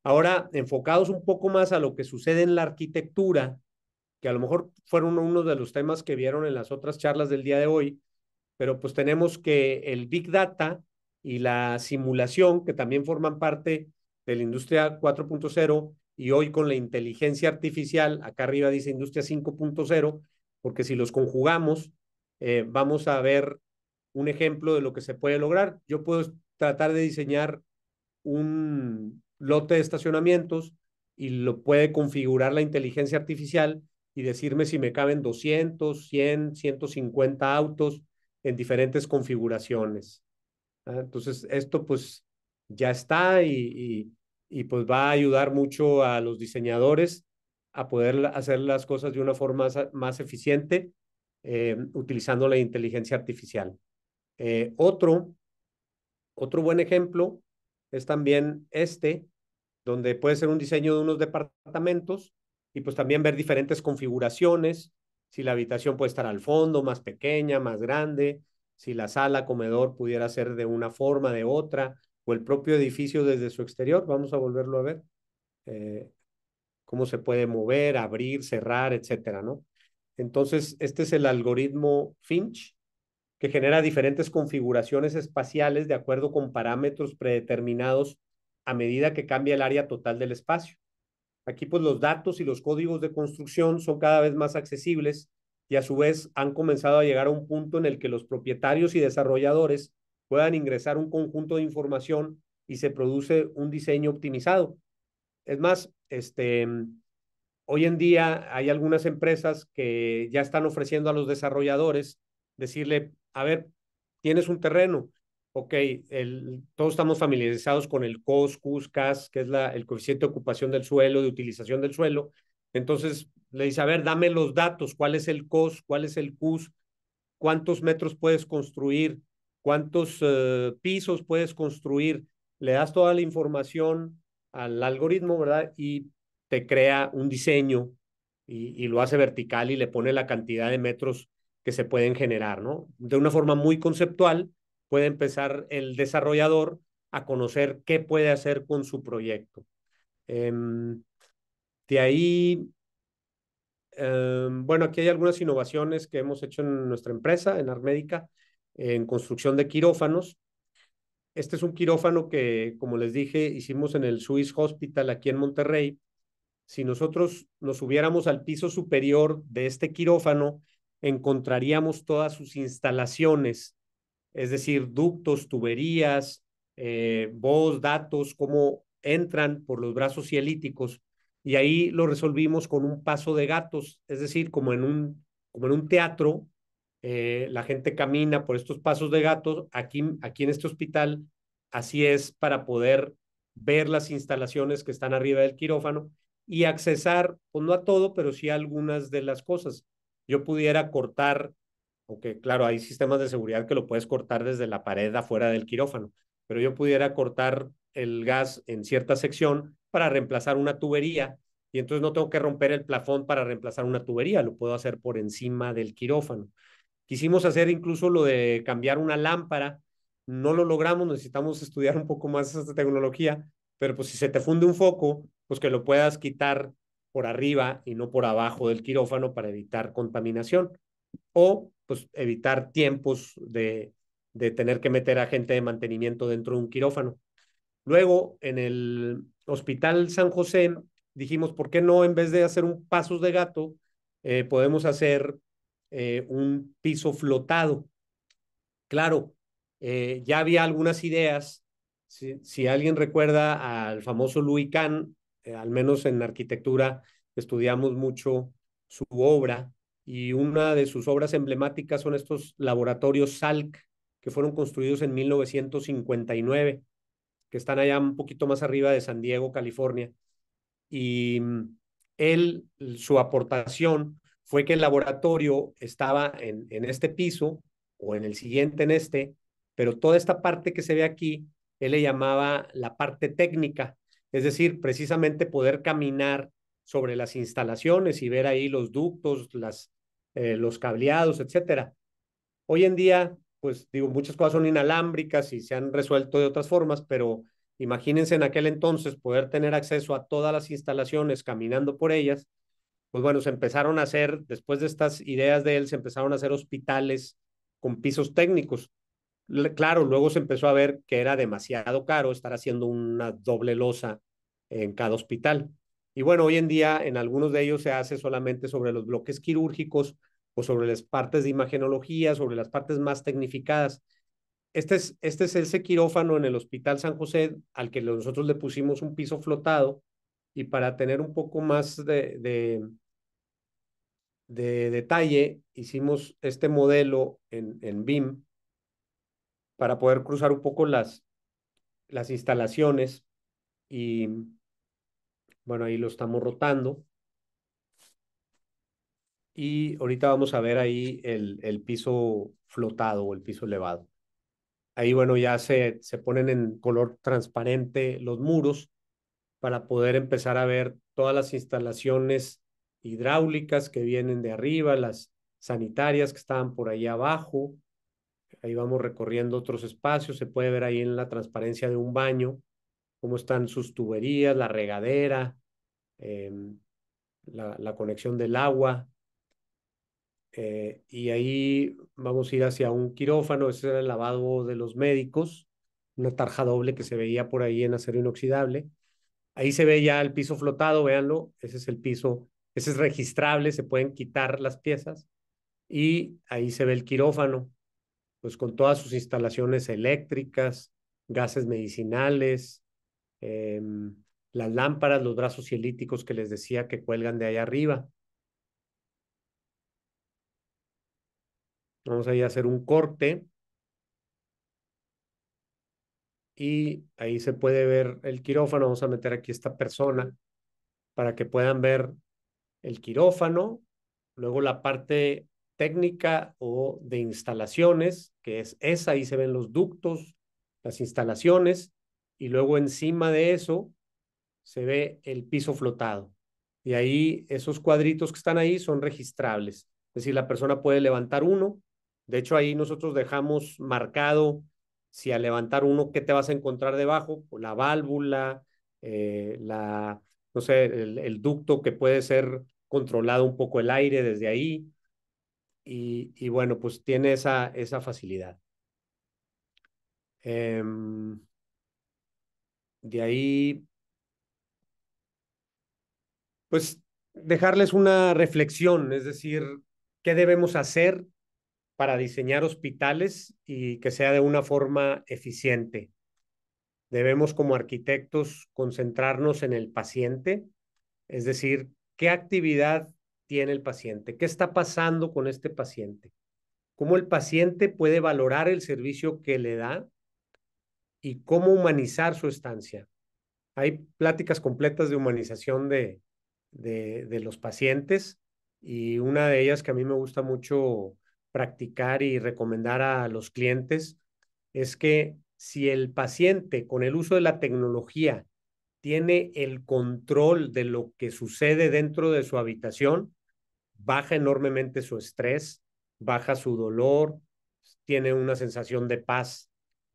Ahora, enfocados un poco más a lo que sucede en la arquitectura, que a lo mejor fueron uno de los temas que vieron en las otras charlas del día de hoy, pero pues tenemos que el Big Data y la simulación, que también forman parte de la industria 4.0, y hoy con la inteligencia artificial, acá arriba dice industria 5.0, porque si los conjugamos, eh, vamos a ver un ejemplo de lo que se puede lograr. Yo puedo tratar de diseñar un, lote de estacionamientos y lo puede configurar la inteligencia artificial y decirme si me caben 200, 100, 150 autos en diferentes configuraciones. ¿ah? Entonces, esto pues ya está y, y, pues va a ayudar mucho a los diseñadores a poder hacer las cosas de una forma más, eficiente eh, utilizando la inteligencia artificial. Eh, otro, otro buen ejemplo es también este, donde puede ser un diseño de unos departamentos y pues también ver diferentes configuraciones, si la habitación puede estar al fondo, más pequeña, más grande, si la sala, comedor pudiera ser de una forma, de otra, o el propio edificio desde su exterior. Vamos a volverlo a ver. Eh, cómo se puede mover, abrir, cerrar, etcétera, ¿no? Entonces, este es el algoritmo Finch que genera diferentes configuraciones espaciales de acuerdo con parámetros predeterminados a medida que cambia el área total del espacio. Aquí pues los datos y los códigos de construcción son cada vez más accesibles y a su vez han comenzado a llegar a un punto en el que los propietarios y desarrolladores puedan ingresar un conjunto de información y se produce un diseño optimizado. Es más, este, hoy en día hay algunas empresas que ya están ofreciendo a los desarrolladores decirle, a ver, tienes un terreno, ok, el, todos estamos familiarizados con el CUS, CAS, que es la, el coeficiente de ocupación del suelo, de utilización del suelo. Entonces le dice, a ver, dame los datos, cuál es el COS, cuál es el CUS, cuántos metros puedes construir, cuántos eh, pisos puedes construir. Le das toda la información al algoritmo, ¿verdad? Y te crea un diseño y, y lo hace vertical y le pone la cantidad de metros se pueden generar, ¿no? De una forma muy conceptual puede empezar el desarrollador a conocer qué puede hacer con su proyecto. Em, de ahí, em, bueno, aquí hay algunas innovaciones que hemos hecho en nuestra empresa, en Armédica, en construcción de quirófanos. Este es un quirófano que, como les dije, hicimos en el Swiss Hospital aquí en Monterrey. Si nosotros nos subiéramos al piso superior de este quirófano, encontraríamos todas sus instalaciones, es decir, ductos, tuberías, eh, voz, datos, cómo entran por los brazos cielíticos. Y ahí lo resolvimos con un paso de gatos, es decir, como en un, como en un teatro, eh, la gente camina por estos pasos de gatos. Aquí, aquí en este hospital, así es para poder ver las instalaciones que están arriba del quirófano y accesar, pues no a todo, pero sí a algunas de las cosas yo pudiera cortar, aunque claro, hay sistemas de seguridad que lo puedes cortar desde la pared afuera del quirófano, pero yo pudiera cortar el gas en cierta sección para reemplazar una tubería y entonces no tengo que romper el plafón para reemplazar una tubería, lo puedo hacer por encima del quirófano. Quisimos hacer incluso lo de cambiar una lámpara, no lo logramos, necesitamos estudiar un poco más esta tecnología, pero pues si se te funde un foco, pues que lo puedas quitar por arriba y no por abajo del quirófano para evitar contaminación o pues evitar tiempos de, de tener que meter a gente de mantenimiento dentro de un quirófano. Luego, en el Hospital San José, dijimos, ¿por qué no en vez de hacer un pasos de gato, eh, podemos hacer eh, un piso flotado? Claro, eh, ya había algunas ideas. Si, si alguien recuerda al famoso Louis Kahn, eh, al menos en arquitectura, estudiamos mucho su obra y una de sus obras emblemáticas son estos laboratorios SALC que fueron construidos en 1959, que están allá un poquito más arriba de San Diego, California. Y mm, él, su aportación fue que el laboratorio estaba en, en este piso o en el siguiente en este, pero toda esta parte que se ve aquí, él le llamaba la parte técnica, es decir, precisamente poder caminar sobre las instalaciones y ver ahí los ductos, las, eh, los cableados, etcétera. Hoy en día, pues digo, muchas cosas son inalámbricas y se han resuelto de otras formas, pero imagínense en aquel entonces poder tener acceso a todas las instalaciones caminando por ellas. Pues bueno, se empezaron a hacer, después de estas ideas de él, se empezaron a hacer hospitales con pisos técnicos. Claro, luego se empezó a ver que era demasiado caro estar haciendo una doble losa en cada hospital. Y bueno, hoy en día en algunos de ellos se hace solamente sobre los bloques quirúrgicos o sobre las partes de imagenología, sobre las partes más tecnificadas. Este es, este es ese quirófano en el Hospital San José al que nosotros le pusimos un piso flotado y para tener un poco más de, de, detalle, hicimos este modelo en, en BIM para poder cruzar un poco las, las instalaciones y bueno, ahí lo estamos rotando. Y ahorita vamos a ver ahí el, el piso flotado o el piso elevado. Ahí, bueno, ya se, se ponen en color transparente los muros para poder empezar a ver todas las instalaciones hidráulicas que vienen de arriba, las sanitarias que estaban por ahí abajo, Ahí vamos recorriendo otros espacios. Se puede ver ahí en la transparencia de un baño cómo están sus tuberías, la regadera, em, la, conexión del agua. Eh, y ahí vamos a ir hacia un quirófano. Ese era el lavado de los médicos, una tarja doble que se veía por ahí en acero inoxidable. Ahí se ve ya el piso flotado, véanlo. Ese es el piso, ese es registrable, se pueden quitar las piezas. Y ahí se ve el quirófano pues con todas sus instalaciones eléctricas, gases medicinales, em, las lámparas, los brazos cielíticos que les decía que cuelgan de allá arriba. Vamos a ir a hacer un corte. Y ahí se puede ver el quirófano. Vamos a meter aquí esta persona para que puedan ver el quirófano, luego la parte técnica o de instalaciones, que es esa, ahí se ven los ductos, las instalaciones, y luego encima de eso se ve el piso flotado. Y ahí esos cuadritos que están ahí son registrables. Es decir, la persona puede levantar uno. De hecho, ahí nosotros dejamos marcado si al levantar uno, ¿qué te vas a encontrar debajo? Pues la válvula, eh, la, no sé, el, ducto que puede ser controlado un poco el aire desde ahí y, bueno, pues tiene esa, esa facilidad. Em, de ahí, pues dejarles una reflexión, es decir, ¿qué debemos hacer para diseñar hospitales y que sea de una forma eficiente? Debemos como arquitectos concentrarnos en el paciente, es decir, qué actividad tiene el paciente, qué está pasando con este paciente, cómo el paciente puede valorar el servicio que le da y cómo humanizar su estancia. Hay pláticas completas de humanización de, de, de los pacientes y una de ellas que a mí me gusta mucho practicar y recomendar a los clientes es que si el paciente con el uso de la tecnología tiene el control de lo que sucede dentro de su habitación, baja enormemente su estrés, baja su dolor, tiene una sensación de paz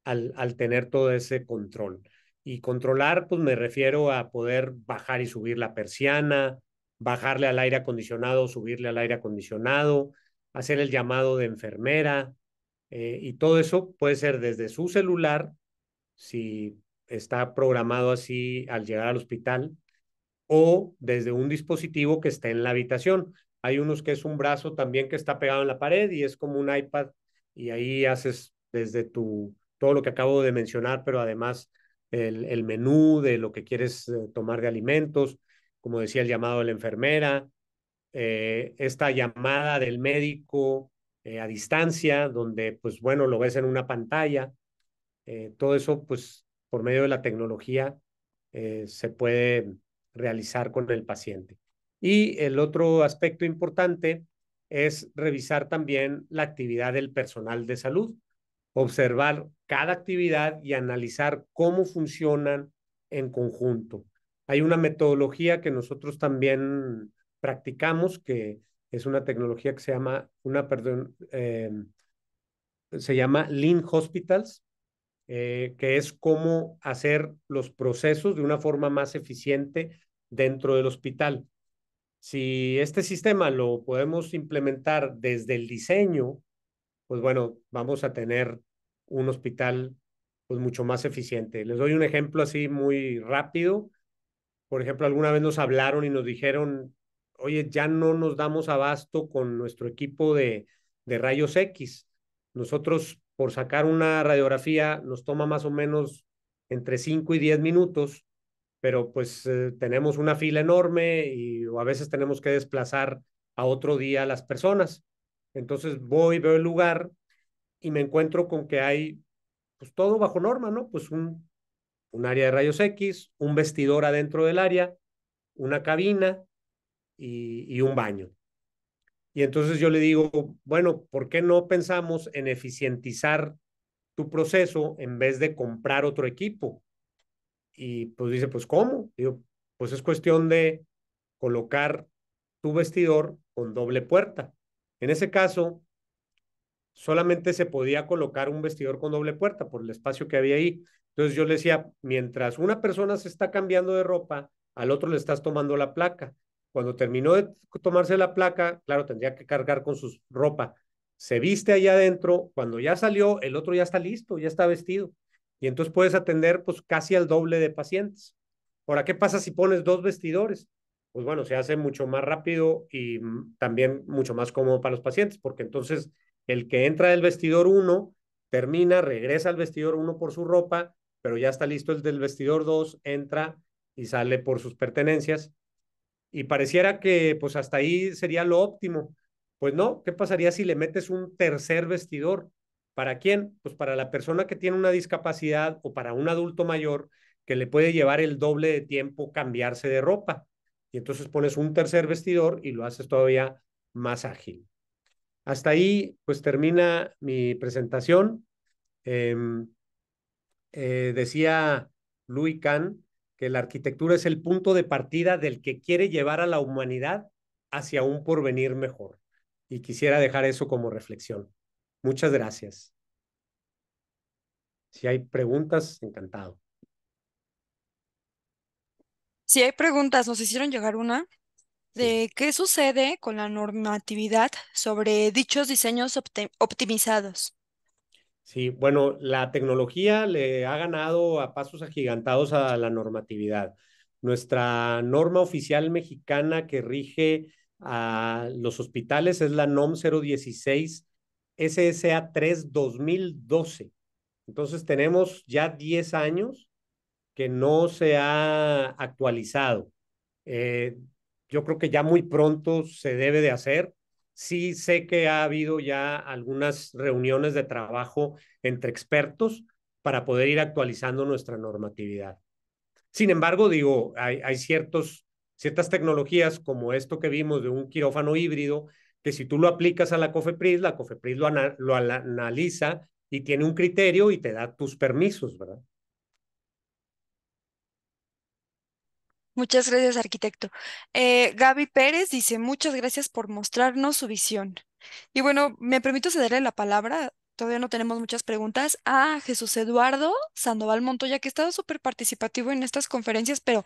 al, al tener todo ese control. Y controlar, pues me refiero a poder bajar y subir la persiana, bajarle al aire acondicionado, subirle al aire acondicionado, hacer el llamado de enfermera, eh, y todo eso puede ser desde su celular, si está programado así al llegar al hospital, o desde un dispositivo que esté en la habitación. Hay unos que es un brazo también que está pegado en la pared y es como un iPad y ahí haces desde tu, todo lo que acabo de mencionar, pero además el, menú de lo que quieres eh, tomar de alimentos, como decía el llamado de la enfermera, eh, esta llamada del médico eh, a distancia, donde pues bueno, lo ves en una pantalla, todo eso pues por medio de la tecnología se puede realizar con el paciente. Y el otro aspecto importante es revisar también la actividad del personal de salud, observar cada actividad y analizar cómo funcionan en conjunto. Hay una metodología que nosotros también practicamos, que es una tecnología que se llama, una, perdón, eh, se llama Lean Hospitals, eh, que es cómo hacer los procesos de una forma más eficiente dentro del hospital. Si este sistema lo podemos implementar desde el diseño, pues bueno, vamos a tener un hospital pues mucho más eficiente. Les doy un ejemplo así muy rápido. Por ejemplo, alguna vez nos hablaron y nos dijeron, oye, ya no nos damos abasto con nuestro equipo de, de rayos X. Nosotros, por sacar una radiografía, nos toma más o menos entre 5 y 10 minutos pero pues eh, tenemos una fila enorme y a veces tenemos que desplazar a otro día a las personas. Entonces voy, veo el lugar y me encuentro con que hay pues todo bajo norma, ¿no? Pues un, un área de rayos X, un vestidor adentro del área, una cabina y, y un baño. Y entonces yo le digo, bueno, ¿por qué no pensamos en eficientizar tu proceso en vez de comprar otro equipo? Y pues dice, pues ¿cómo? Digo, pues es cuestión de colocar tu vestidor con doble puerta. En ese caso, solamente se podía colocar un vestidor con doble puerta por el espacio que había ahí. Entonces yo le decía, mientras una persona se está cambiando de ropa, al otro le estás tomando la placa. Cuando terminó de tomarse la placa, claro, tendría que cargar con su ropa. Se viste allá adentro, cuando ya salió, el otro ya está listo, ya está vestido. Y entonces puedes atender pues casi al doble de pacientes. Ahora, ¿qué pasa si pones dos vestidores? Pues bueno, se hace mucho más rápido y mm, también mucho más cómodo para los pacientes, porque entonces el que entra del vestidor 1 termina, regresa al vestidor 1 por su ropa, pero ya está listo el del vestidor 2, entra y sale por sus pertenencias. Y pareciera que pues hasta ahí sería lo óptimo. Pues no, ¿qué pasaría si le metes un tercer vestidor? ¿Para quién? Pues para la persona que tiene una discapacidad o para un adulto mayor que le puede llevar el doble de tiempo cambiarse de ropa. Y entonces pones un tercer vestidor y lo haces todavía más ágil. Hasta ahí, pues termina mi presentación. Em, eh, decía Louis Kahn que la arquitectura es el punto de partida del que quiere llevar a la humanidad hacia un porvenir mejor. Y quisiera dejar eso como reflexión. Muchas gracias. Si hay preguntas, encantado. Si hay preguntas, nos hicieron llegar una de qué sucede con la normatividad sobre dichos diseños optimizados. Sí, bueno, la tecnología le ha ganado a pasos agigantados a la normatividad. Nuestra norma oficial mexicana que rige a los hospitales es la NOM 016 SSA 3 2012. Entonces tenemos ya 10 años que no se ha actualizado. Eh, yo creo que ya muy pronto se debe de hacer. Sí sé que ha habido ya algunas reuniones de trabajo entre expertos para poder ir actualizando nuestra normatividad. Sin embargo, digo, hay, hay ciertos, ciertas tecnologías como esto que vimos de un quirófano híbrido que si tú lo aplicas a la COFEPRIS, la COFEPRIS lo, lo analiza y tiene un criterio y te da tus permisos, ¿verdad? Muchas gracias, arquitecto. Eh, Gaby Pérez dice, muchas gracias por mostrarnos su visión. Y bueno, me permito cederle la palabra todavía no tenemos muchas preguntas. a ah, Jesús Eduardo Sandoval Montoya, que ha estado súper participativo en estas conferencias, pero,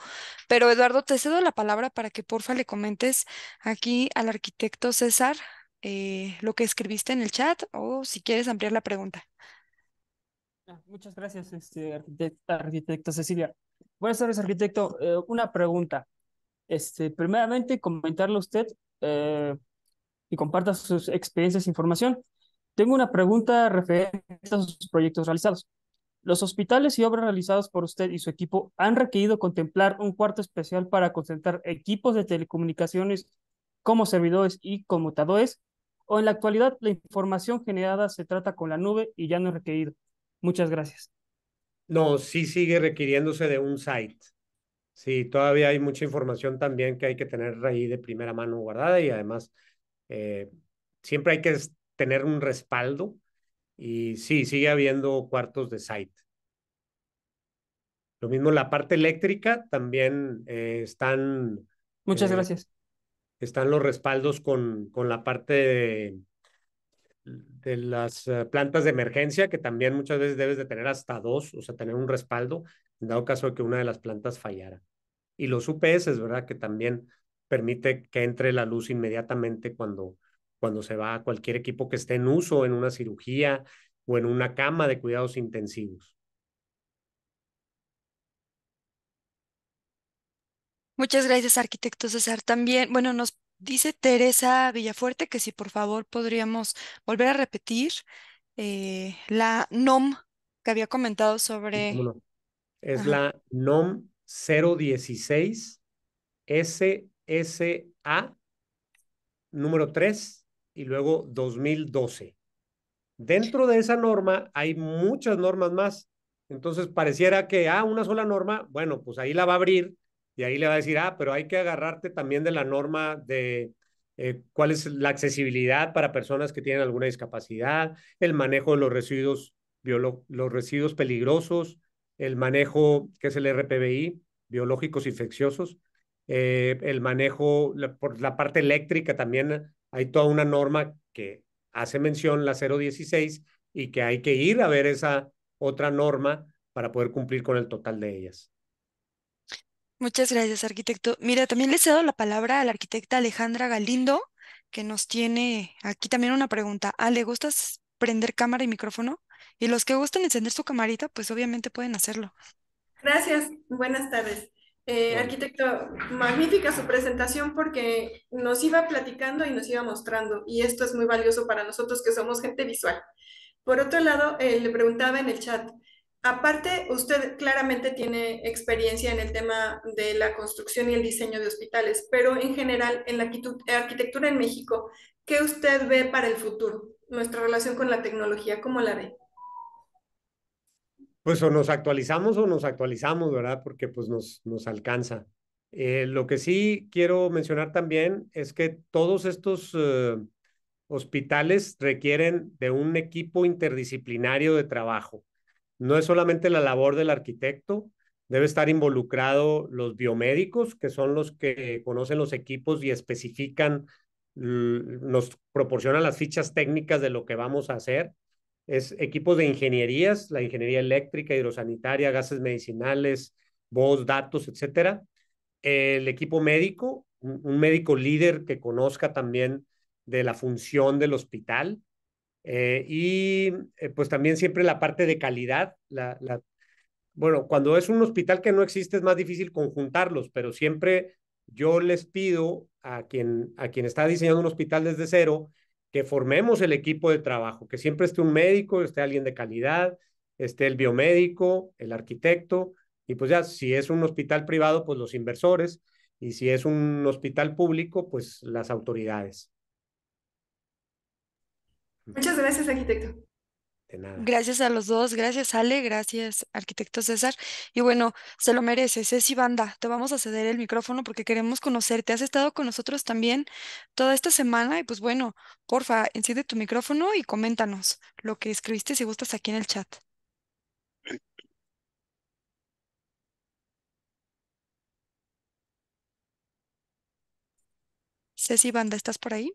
pero Eduardo, te cedo la palabra para que porfa le comentes aquí al arquitecto César eh, lo que escribiste en el chat o si quieres ampliar la pregunta. Ah, muchas gracias, este, arquitecto Cecilia. Buenas tardes, arquitecto. Eh, una pregunta. Este, primeramente, comentarle a usted eh, y comparta sus experiencias e información tengo una pregunta referente a sus proyectos realizados. ¿Los hospitales y obras realizadas por usted y su equipo han requerido contemplar un cuarto especial para concentrar equipos de telecomunicaciones como servidores y conmutadores? ¿O en la actualidad la información generada se trata con la nube y ya no es requerido? Muchas gracias. No, sí sigue requiriéndose de un site. Sí, todavía hay mucha información también que hay que tener ahí de primera mano guardada y además eh, siempre hay que tener un respaldo y sí, sigue habiendo cuartos de site. Lo mismo la parte eléctrica, también eh, están... Muchas eh, gracias. Están los respaldos con, con la parte de, las eh, plantas de emergencia, que también muchas veces debes de tener hasta dos, o sea, tener un respaldo, en dado caso de que una de las plantas fallara. Y los UPS, ¿verdad? Que también permite que entre la luz inmediatamente cuando, cuando se va a cualquier equipo que esté en uso en una cirugía o en una cama de cuidados intensivos. Muchas gracias, arquitecto César. También, bueno, nos dice Teresa Villafuerte que si por favor podríamos volver a repetir eh, la NOM que había comentado sobre... Es la NOM 016 SSA número 3 y luego 2012. Dentro de esa norma hay muchas normas más. Entonces pareciera que, ah, una sola norma, bueno, pues ahí la va a abrir y ahí le va a decir, ah, pero hay que agarrarte también de la norma de eh, cuál es la accesibilidad para personas que tienen alguna discapacidad, el manejo de los residuos, los residuos peligrosos, el manejo, que es el RPBI, biológicos infecciosos, eh, el manejo por la parte eléctrica también hay toda una norma que hace mención la 016 y que hay que ir a ver esa otra norma para poder cumplir con el total de ellas. Muchas gracias, arquitecto. Mira, también le cedo la palabra a la arquitecta Alejandra Galindo, que nos tiene aquí también una pregunta. Ah, ¿le gusta prender cámara y micrófono? Y los que gustan encender su camarita, pues obviamente pueden hacerlo. Gracias, buenas tardes. Eh, arquitecto, magnífica su presentación porque nos iba platicando y nos iba mostrando y esto es muy valioso para nosotros que somos gente visual. Por otro lado, eh, le preguntaba en el chat, aparte usted claramente tiene experiencia en el tema de la construcción y el diseño de hospitales, pero en general en la arquitectura en México, ¿qué usted ve para el futuro? Nuestra relación con la tecnología, ¿cómo la ve? pues o nos actualizamos o nos actualizamos, ¿verdad? Porque pues nos, nos alcanza. Eh, lo que sí quiero mencionar también es que todos estos eh, hospitales requieren de un equipo interdisciplinario de trabajo. No es solamente la labor del arquitecto, debe estar involucrado los biomédicos, que son los que conocen los equipos y especifican, nos proporcionan las fichas técnicas de lo que vamos a hacer es equipos de ingenierías, la ingeniería eléctrica, hidrosanitaria, gases medicinales, voz, datos, etcétera. El equipo médico, un médico líder que conozca también de la función del hospital. Eh, y eh, pues también siempre la parte de calidad. la, bueno, cuando es un hospital que no existe es más difícil conjuntarlos, pero siempre yo les pido a quien, a quien está diseñando un hospital desde cero que formemos el equipo de trabajo, que siempre esté un médico, esté alguien de calidad, esté el biomédico, el arquitecto, y pues ya, si es un hospital privado, pues los inversores, y si es un hospital público, pues las autoridades. Muchas gracias, arquitecto. Gracias a los dos, gracias Ale, gracias arquitecto César. Y bueno, se lo merece, Ceci Banda, te vamos a ceder el micrófono porque queremos conocerte. Has estado con nosotros también toda esta semana y pues bueno, porfa, enciende tu micrófono y coméntanos lo que escribiste si gustas aquí en el chat. Ceci Banda, ¿estás por ahí?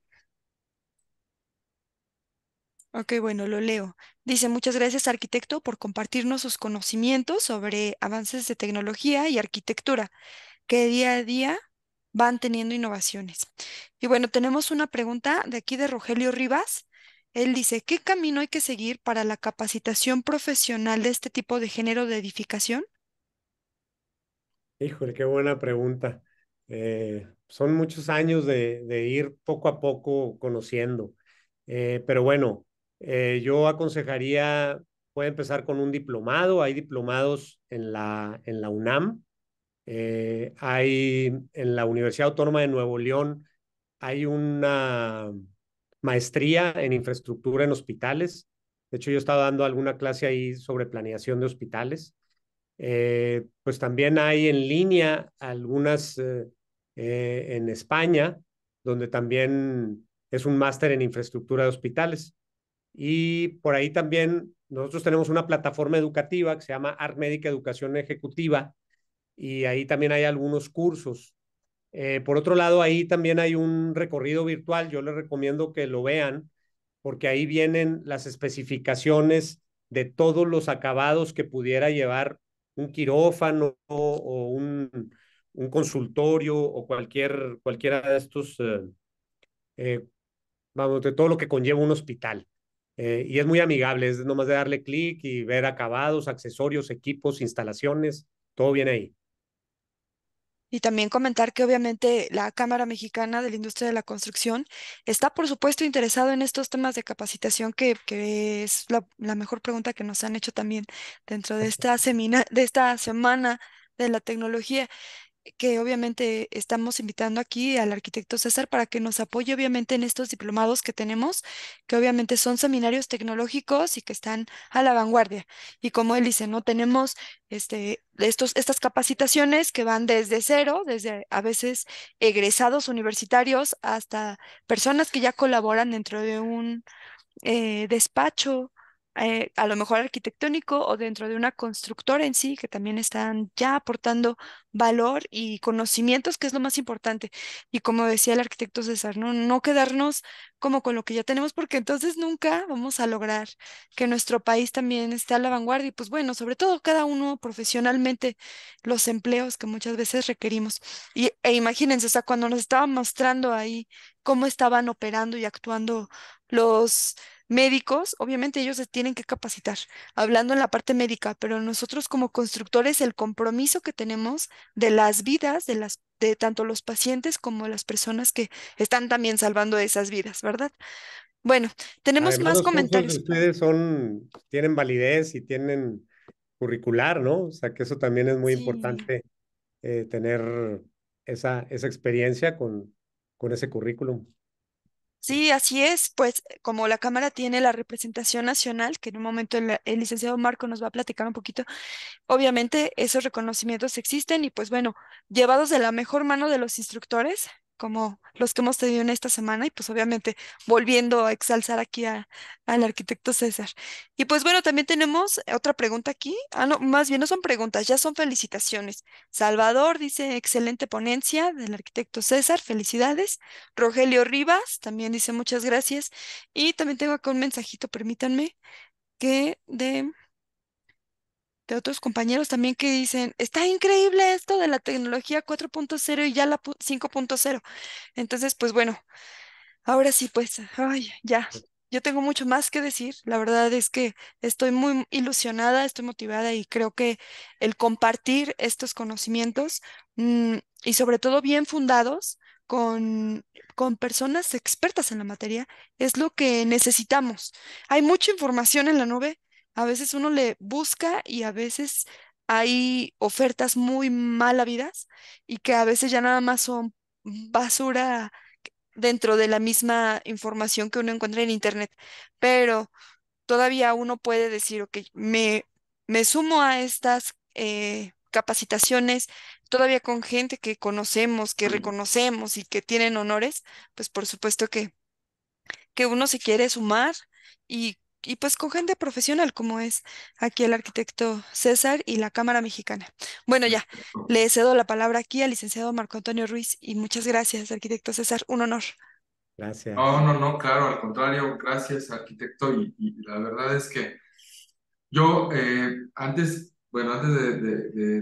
Ok, bueno, lo leo. Dice, muchas gracias, arquitecto, por compartirnos sus conocimientos sobre avances de tecnología y arquitectura, que día a día van teniendo innovaciones. Y bueno, tenemos una pregunta de aquí de Rogelio Rivas. Él dice, ¿qué camino hay que seguir para la capacitación profesional de este tipo de género de edificación? Híjole, qué buena pregunta. Eh, son muchos años de, ir poco a poco conociendo, eh, pero bueno, eh, yo aconsejaría, puede empezar con un diplomado, hay diplomados en la, en la UNAM, eh, hay en la Universidad Autónoma de Nuevo León, hay una maestría en infraestructura en hospitales. De hecho, yo estaba dando alguna clase ahí sobre planeación de hospitales. Eh, pues también hay en línea algunas en España, donde también es un máster en infraestructura de hospitales. Y por ahí también nosotros tenemos una plataforma educativa que se llama Art Educación Ejecutiva y ahí también hay algunos cursos. Eh, por otro lado, ahí también hay un recorrido virtual, yo les recomiendo que lo vean porque ahí vienen las especificaciones de todos los acabados que pudiera llevar un quirófano o un, consultorio o cualquier, cualquiera de estos, eh, eh, vamos, de todo lo que conlleva un hospital. Eh, y es muy amigable, es nomás de darle clic y ver acabados, accesorios, equipos, instalaciones, todo viene ahí. Y también comentar que obviamente la Cámara Mexicana de la Industria de la Construcción está, por supuesto, interesado en estos temas de capacitación, que, es la, mejor pregunta que nos han hecho también dentro de esta, de esta semana de la tecnología que obviamente estamos invitando aquí al arquitecto César para que nos apoye obviamente en estos diplomados que tenemos, que obviamente son seminarios tecnológicos y que están a la vanguardia. Y como él dice, ¿no? Tenemos este, estos, estas capacitaciones que van desde cero, desde a veces egresados universitarios hasta personas que ya colaboran dentro de un eh, despacho eh, a lo mejor arquitectónico o dentro de una constructora en sí, que también están ya aportando valor y conocimientos, que es lo más importante. Y como decía el arquitecto César, no, quedarnos como con lo que ya tenemos, porque entonces nunca vamos a lograr que nuestro país también esté a la vanguardia. Y pues bueno, sobre todo cada uno profesionalmente, los empleos que muchas veces requerimos. Y, e imagínense, o sea, cuando nos estaban mostrando ahí cómo estaban operando y actuando los médicos, obviamente ellos se tienen que capacitar, hablando en la parte médica, pero nosotros como constructores, el compromiso que tenemos de las vidas, de las de tanto los pacientes como las personas que están también salvando esas vidas, ¿verdad? Bueno, tenemos más comentarios. Ustedes son, tienen validez y tienen curricular, ¿no? O sea que eso también es muy importante eh, tener esa, esa experiencia con, con ese currículum. Sí, así es. Pues como la Cámara tiene la representación nacional, que en un momento el, licenciado Marco nos va a platicar un poquito, obviamente esos reconocimientos existen y pues bueno, llevados de la mejor mano de los instructores, como los que hemos tenido en esta semana y pues obviamente volviendo a exalzar aquí al arquitecto César. Y pues bueno, también tenemos eh, otra pregunta aquí. Ah, no, más bien no son preguntas, ya son felicitaciones. Salvador dice, excelente ponencia del arquitecto César, felicidades. Rogelio Rivas también dice muchas gracias. Y también tengo acá un mensajito, permítanme, que de de otros compañeros también que dicen, está increíble esto de la tecnología 4.0 y ya la 5.0. Entonces, pues bueno, ahora sí, pues, ya. Yo tengo mucho más que decir. La verdad es que estoy muy ilusionada, estoy motivada y creo que el compartir estos conocimientos mm, y sobre todo bien fundados con, con personas expertas en la materia es lo que necesitamos. Hay mucha información en la nube, a veces uno le busca y a veces hay ofertas muy mal habidas y que a veces ya nada más son basura dentro de la misma información que uno encuentra en Internet. Pero todavía uno puede decir, ok, me, me sumo a estas eh, capacitaciones todavía con gente que conocemos, que reconocemos y que tienen honores, pues por supuesto que, que uno se quiere sumar y y pues con gente profesional como es aquí el arquitecto César y la Cámara Mexicana. Bueno, ya, le cedo la palabra aquí al licenciado Marco Antonio Ruiz y muchas gracias, arquitecto César, un honor. Gracias. No, no, no, claro, al contrario, gracias, arquitecto, y, la verdad es que yo eh, antes, bueno, antes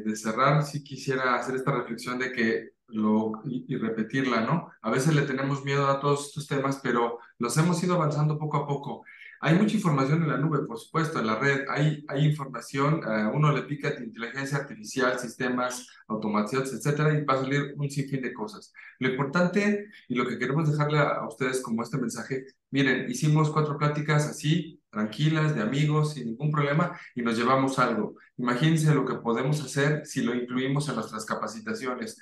de, cerrar, sí quisiera hacer esta reflexión de que lo, y, repetirla, ¿no? A veces le tenemos miedo a todos estos temas, pero los hemos ido avanzando poco a poco. Hay mucha información en la nube, por supuesto, en la red. Hay, hay información, a eh, uno le pica inteligencia artificial, sistemas automatizados, etcétera, y va a salir un sinfín de cosas. Lo importante y lo que queremos dejarle a ustedes como este mensaje, miren, hicimos cuatro pláticas así, tranquilas, de amigos, sin ningún problema, y nos llevamos algo. Imagínense lo que podemos hacer si lo incluimos en nuestras capacitaciones.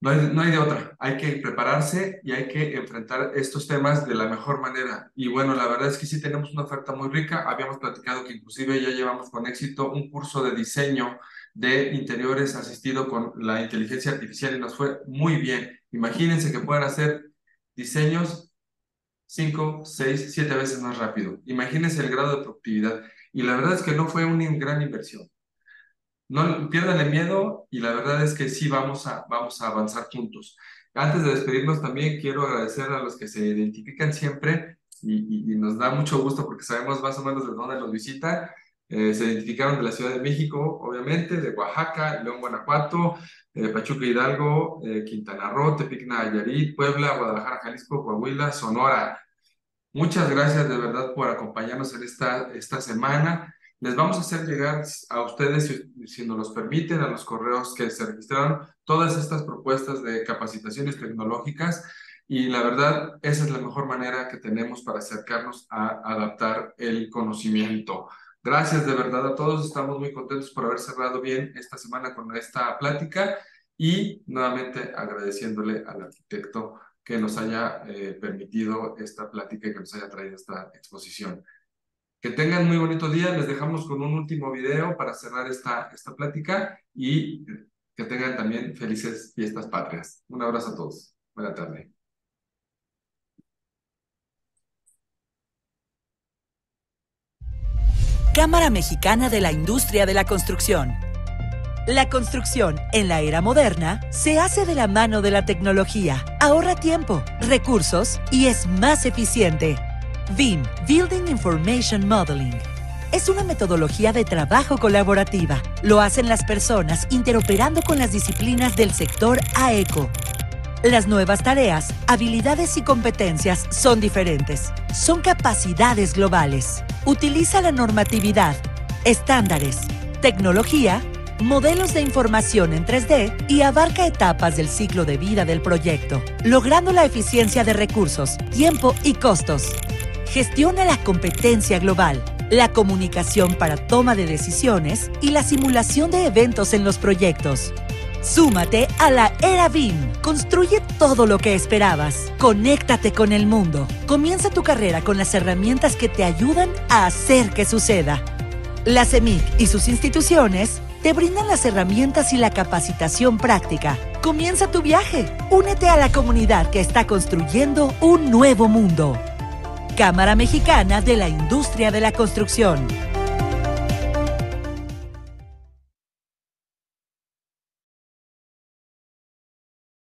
No hay, de otra, hay que prepararse y hay que enfrentar estos temas de la mejor manera. Y bueno, la verdad es que sí tenemos una oferta muy rica, habíamos platicado que inclusive ya llevamos con éxito un curso de diseño de interiores asistido con la inteligencia artificial y nos fue muy bien. Imagínense que puedan hacer diseños cinco seis siete veces más rápido. Imagínense el grado de productividad. Y la verdad es que no fue una gran inversión no pierdan el miedo y la verdad es que sí vamos a, vamos a avanzar juntos. Antes de despedirnos también quiero agradecer a los que se identifican siempre y, nos da mucho gusto porque sabemos más o menos de dónde nos visita eh, se identificaron de la Ciudad de México, obviamente, de Oaxaca, León, Guanajuato, eh, Pachuca, Hidalgo, eh, Quintana Roo, Tepic, Nayarit, Puebla, Guadalajara, Jalisco, Coahuila, Sonora. Muchas gracias de verdad por acompañarnos en esta, esta semana. Les vamos a hacer llegar a ustedes, si, nos los permiten, a los correos que se registraron, todas estas propuestas de capacitaciones tecnológicas y la verdad, esa es la mejor manera que tenemos para acercarnos a adaptar el conocimiento. Gracias de verdad a todos, estamos muy contentos por haber cerrado bien esta semana con esta plática y nuevamente agradeciéndole al arquitecto que nos haya eh, permitido esta plática y que nos haya traído esta exposición. Que tengan muy bonito día. Les dejamos con un último video para cerrar esta, esta plática y eh, que tengan también felices fiestas patrias. Un abrazo a todos. Buena tarde. Cámara Mexicana de la Industria de la Construcción. La construcción en la era moderna se hace de la mano de la tecnología, ahorra tiempo, recursos y es más eficiente. BIM, Building Information Modeling. Es una metodología de trabajo colaborativa. Lo hacen las personas interoperando con las disciplinas del sector AECO. Las nuevas tareas, habilidades y competencias son diferentes. Son capacidades globales. Utiliza la normatividad, estándares, tecnología, modelos de información en 3D y abarca etapas del ciclo de vida del proyecto, logrando la eficiencia de recursos, tiempo y costos gestiona la competencia global, la comunicación para toma de decisiones y la simulación de eventos en los proyectos. Súmate a la era BIM. Construye todo lo que esperabas. Conéctate con el mundo. Comienza tu carrera con las herramientas que te ayudan a hacer que suceda. La CEMIC y sus instituciones te brindan las herramientas y la capacitación práctica. Comienza tu viaje. Únete a la comunidad que está construyendo un nuevo mundo. Cámara Mexicana de la Industria de la Construcción.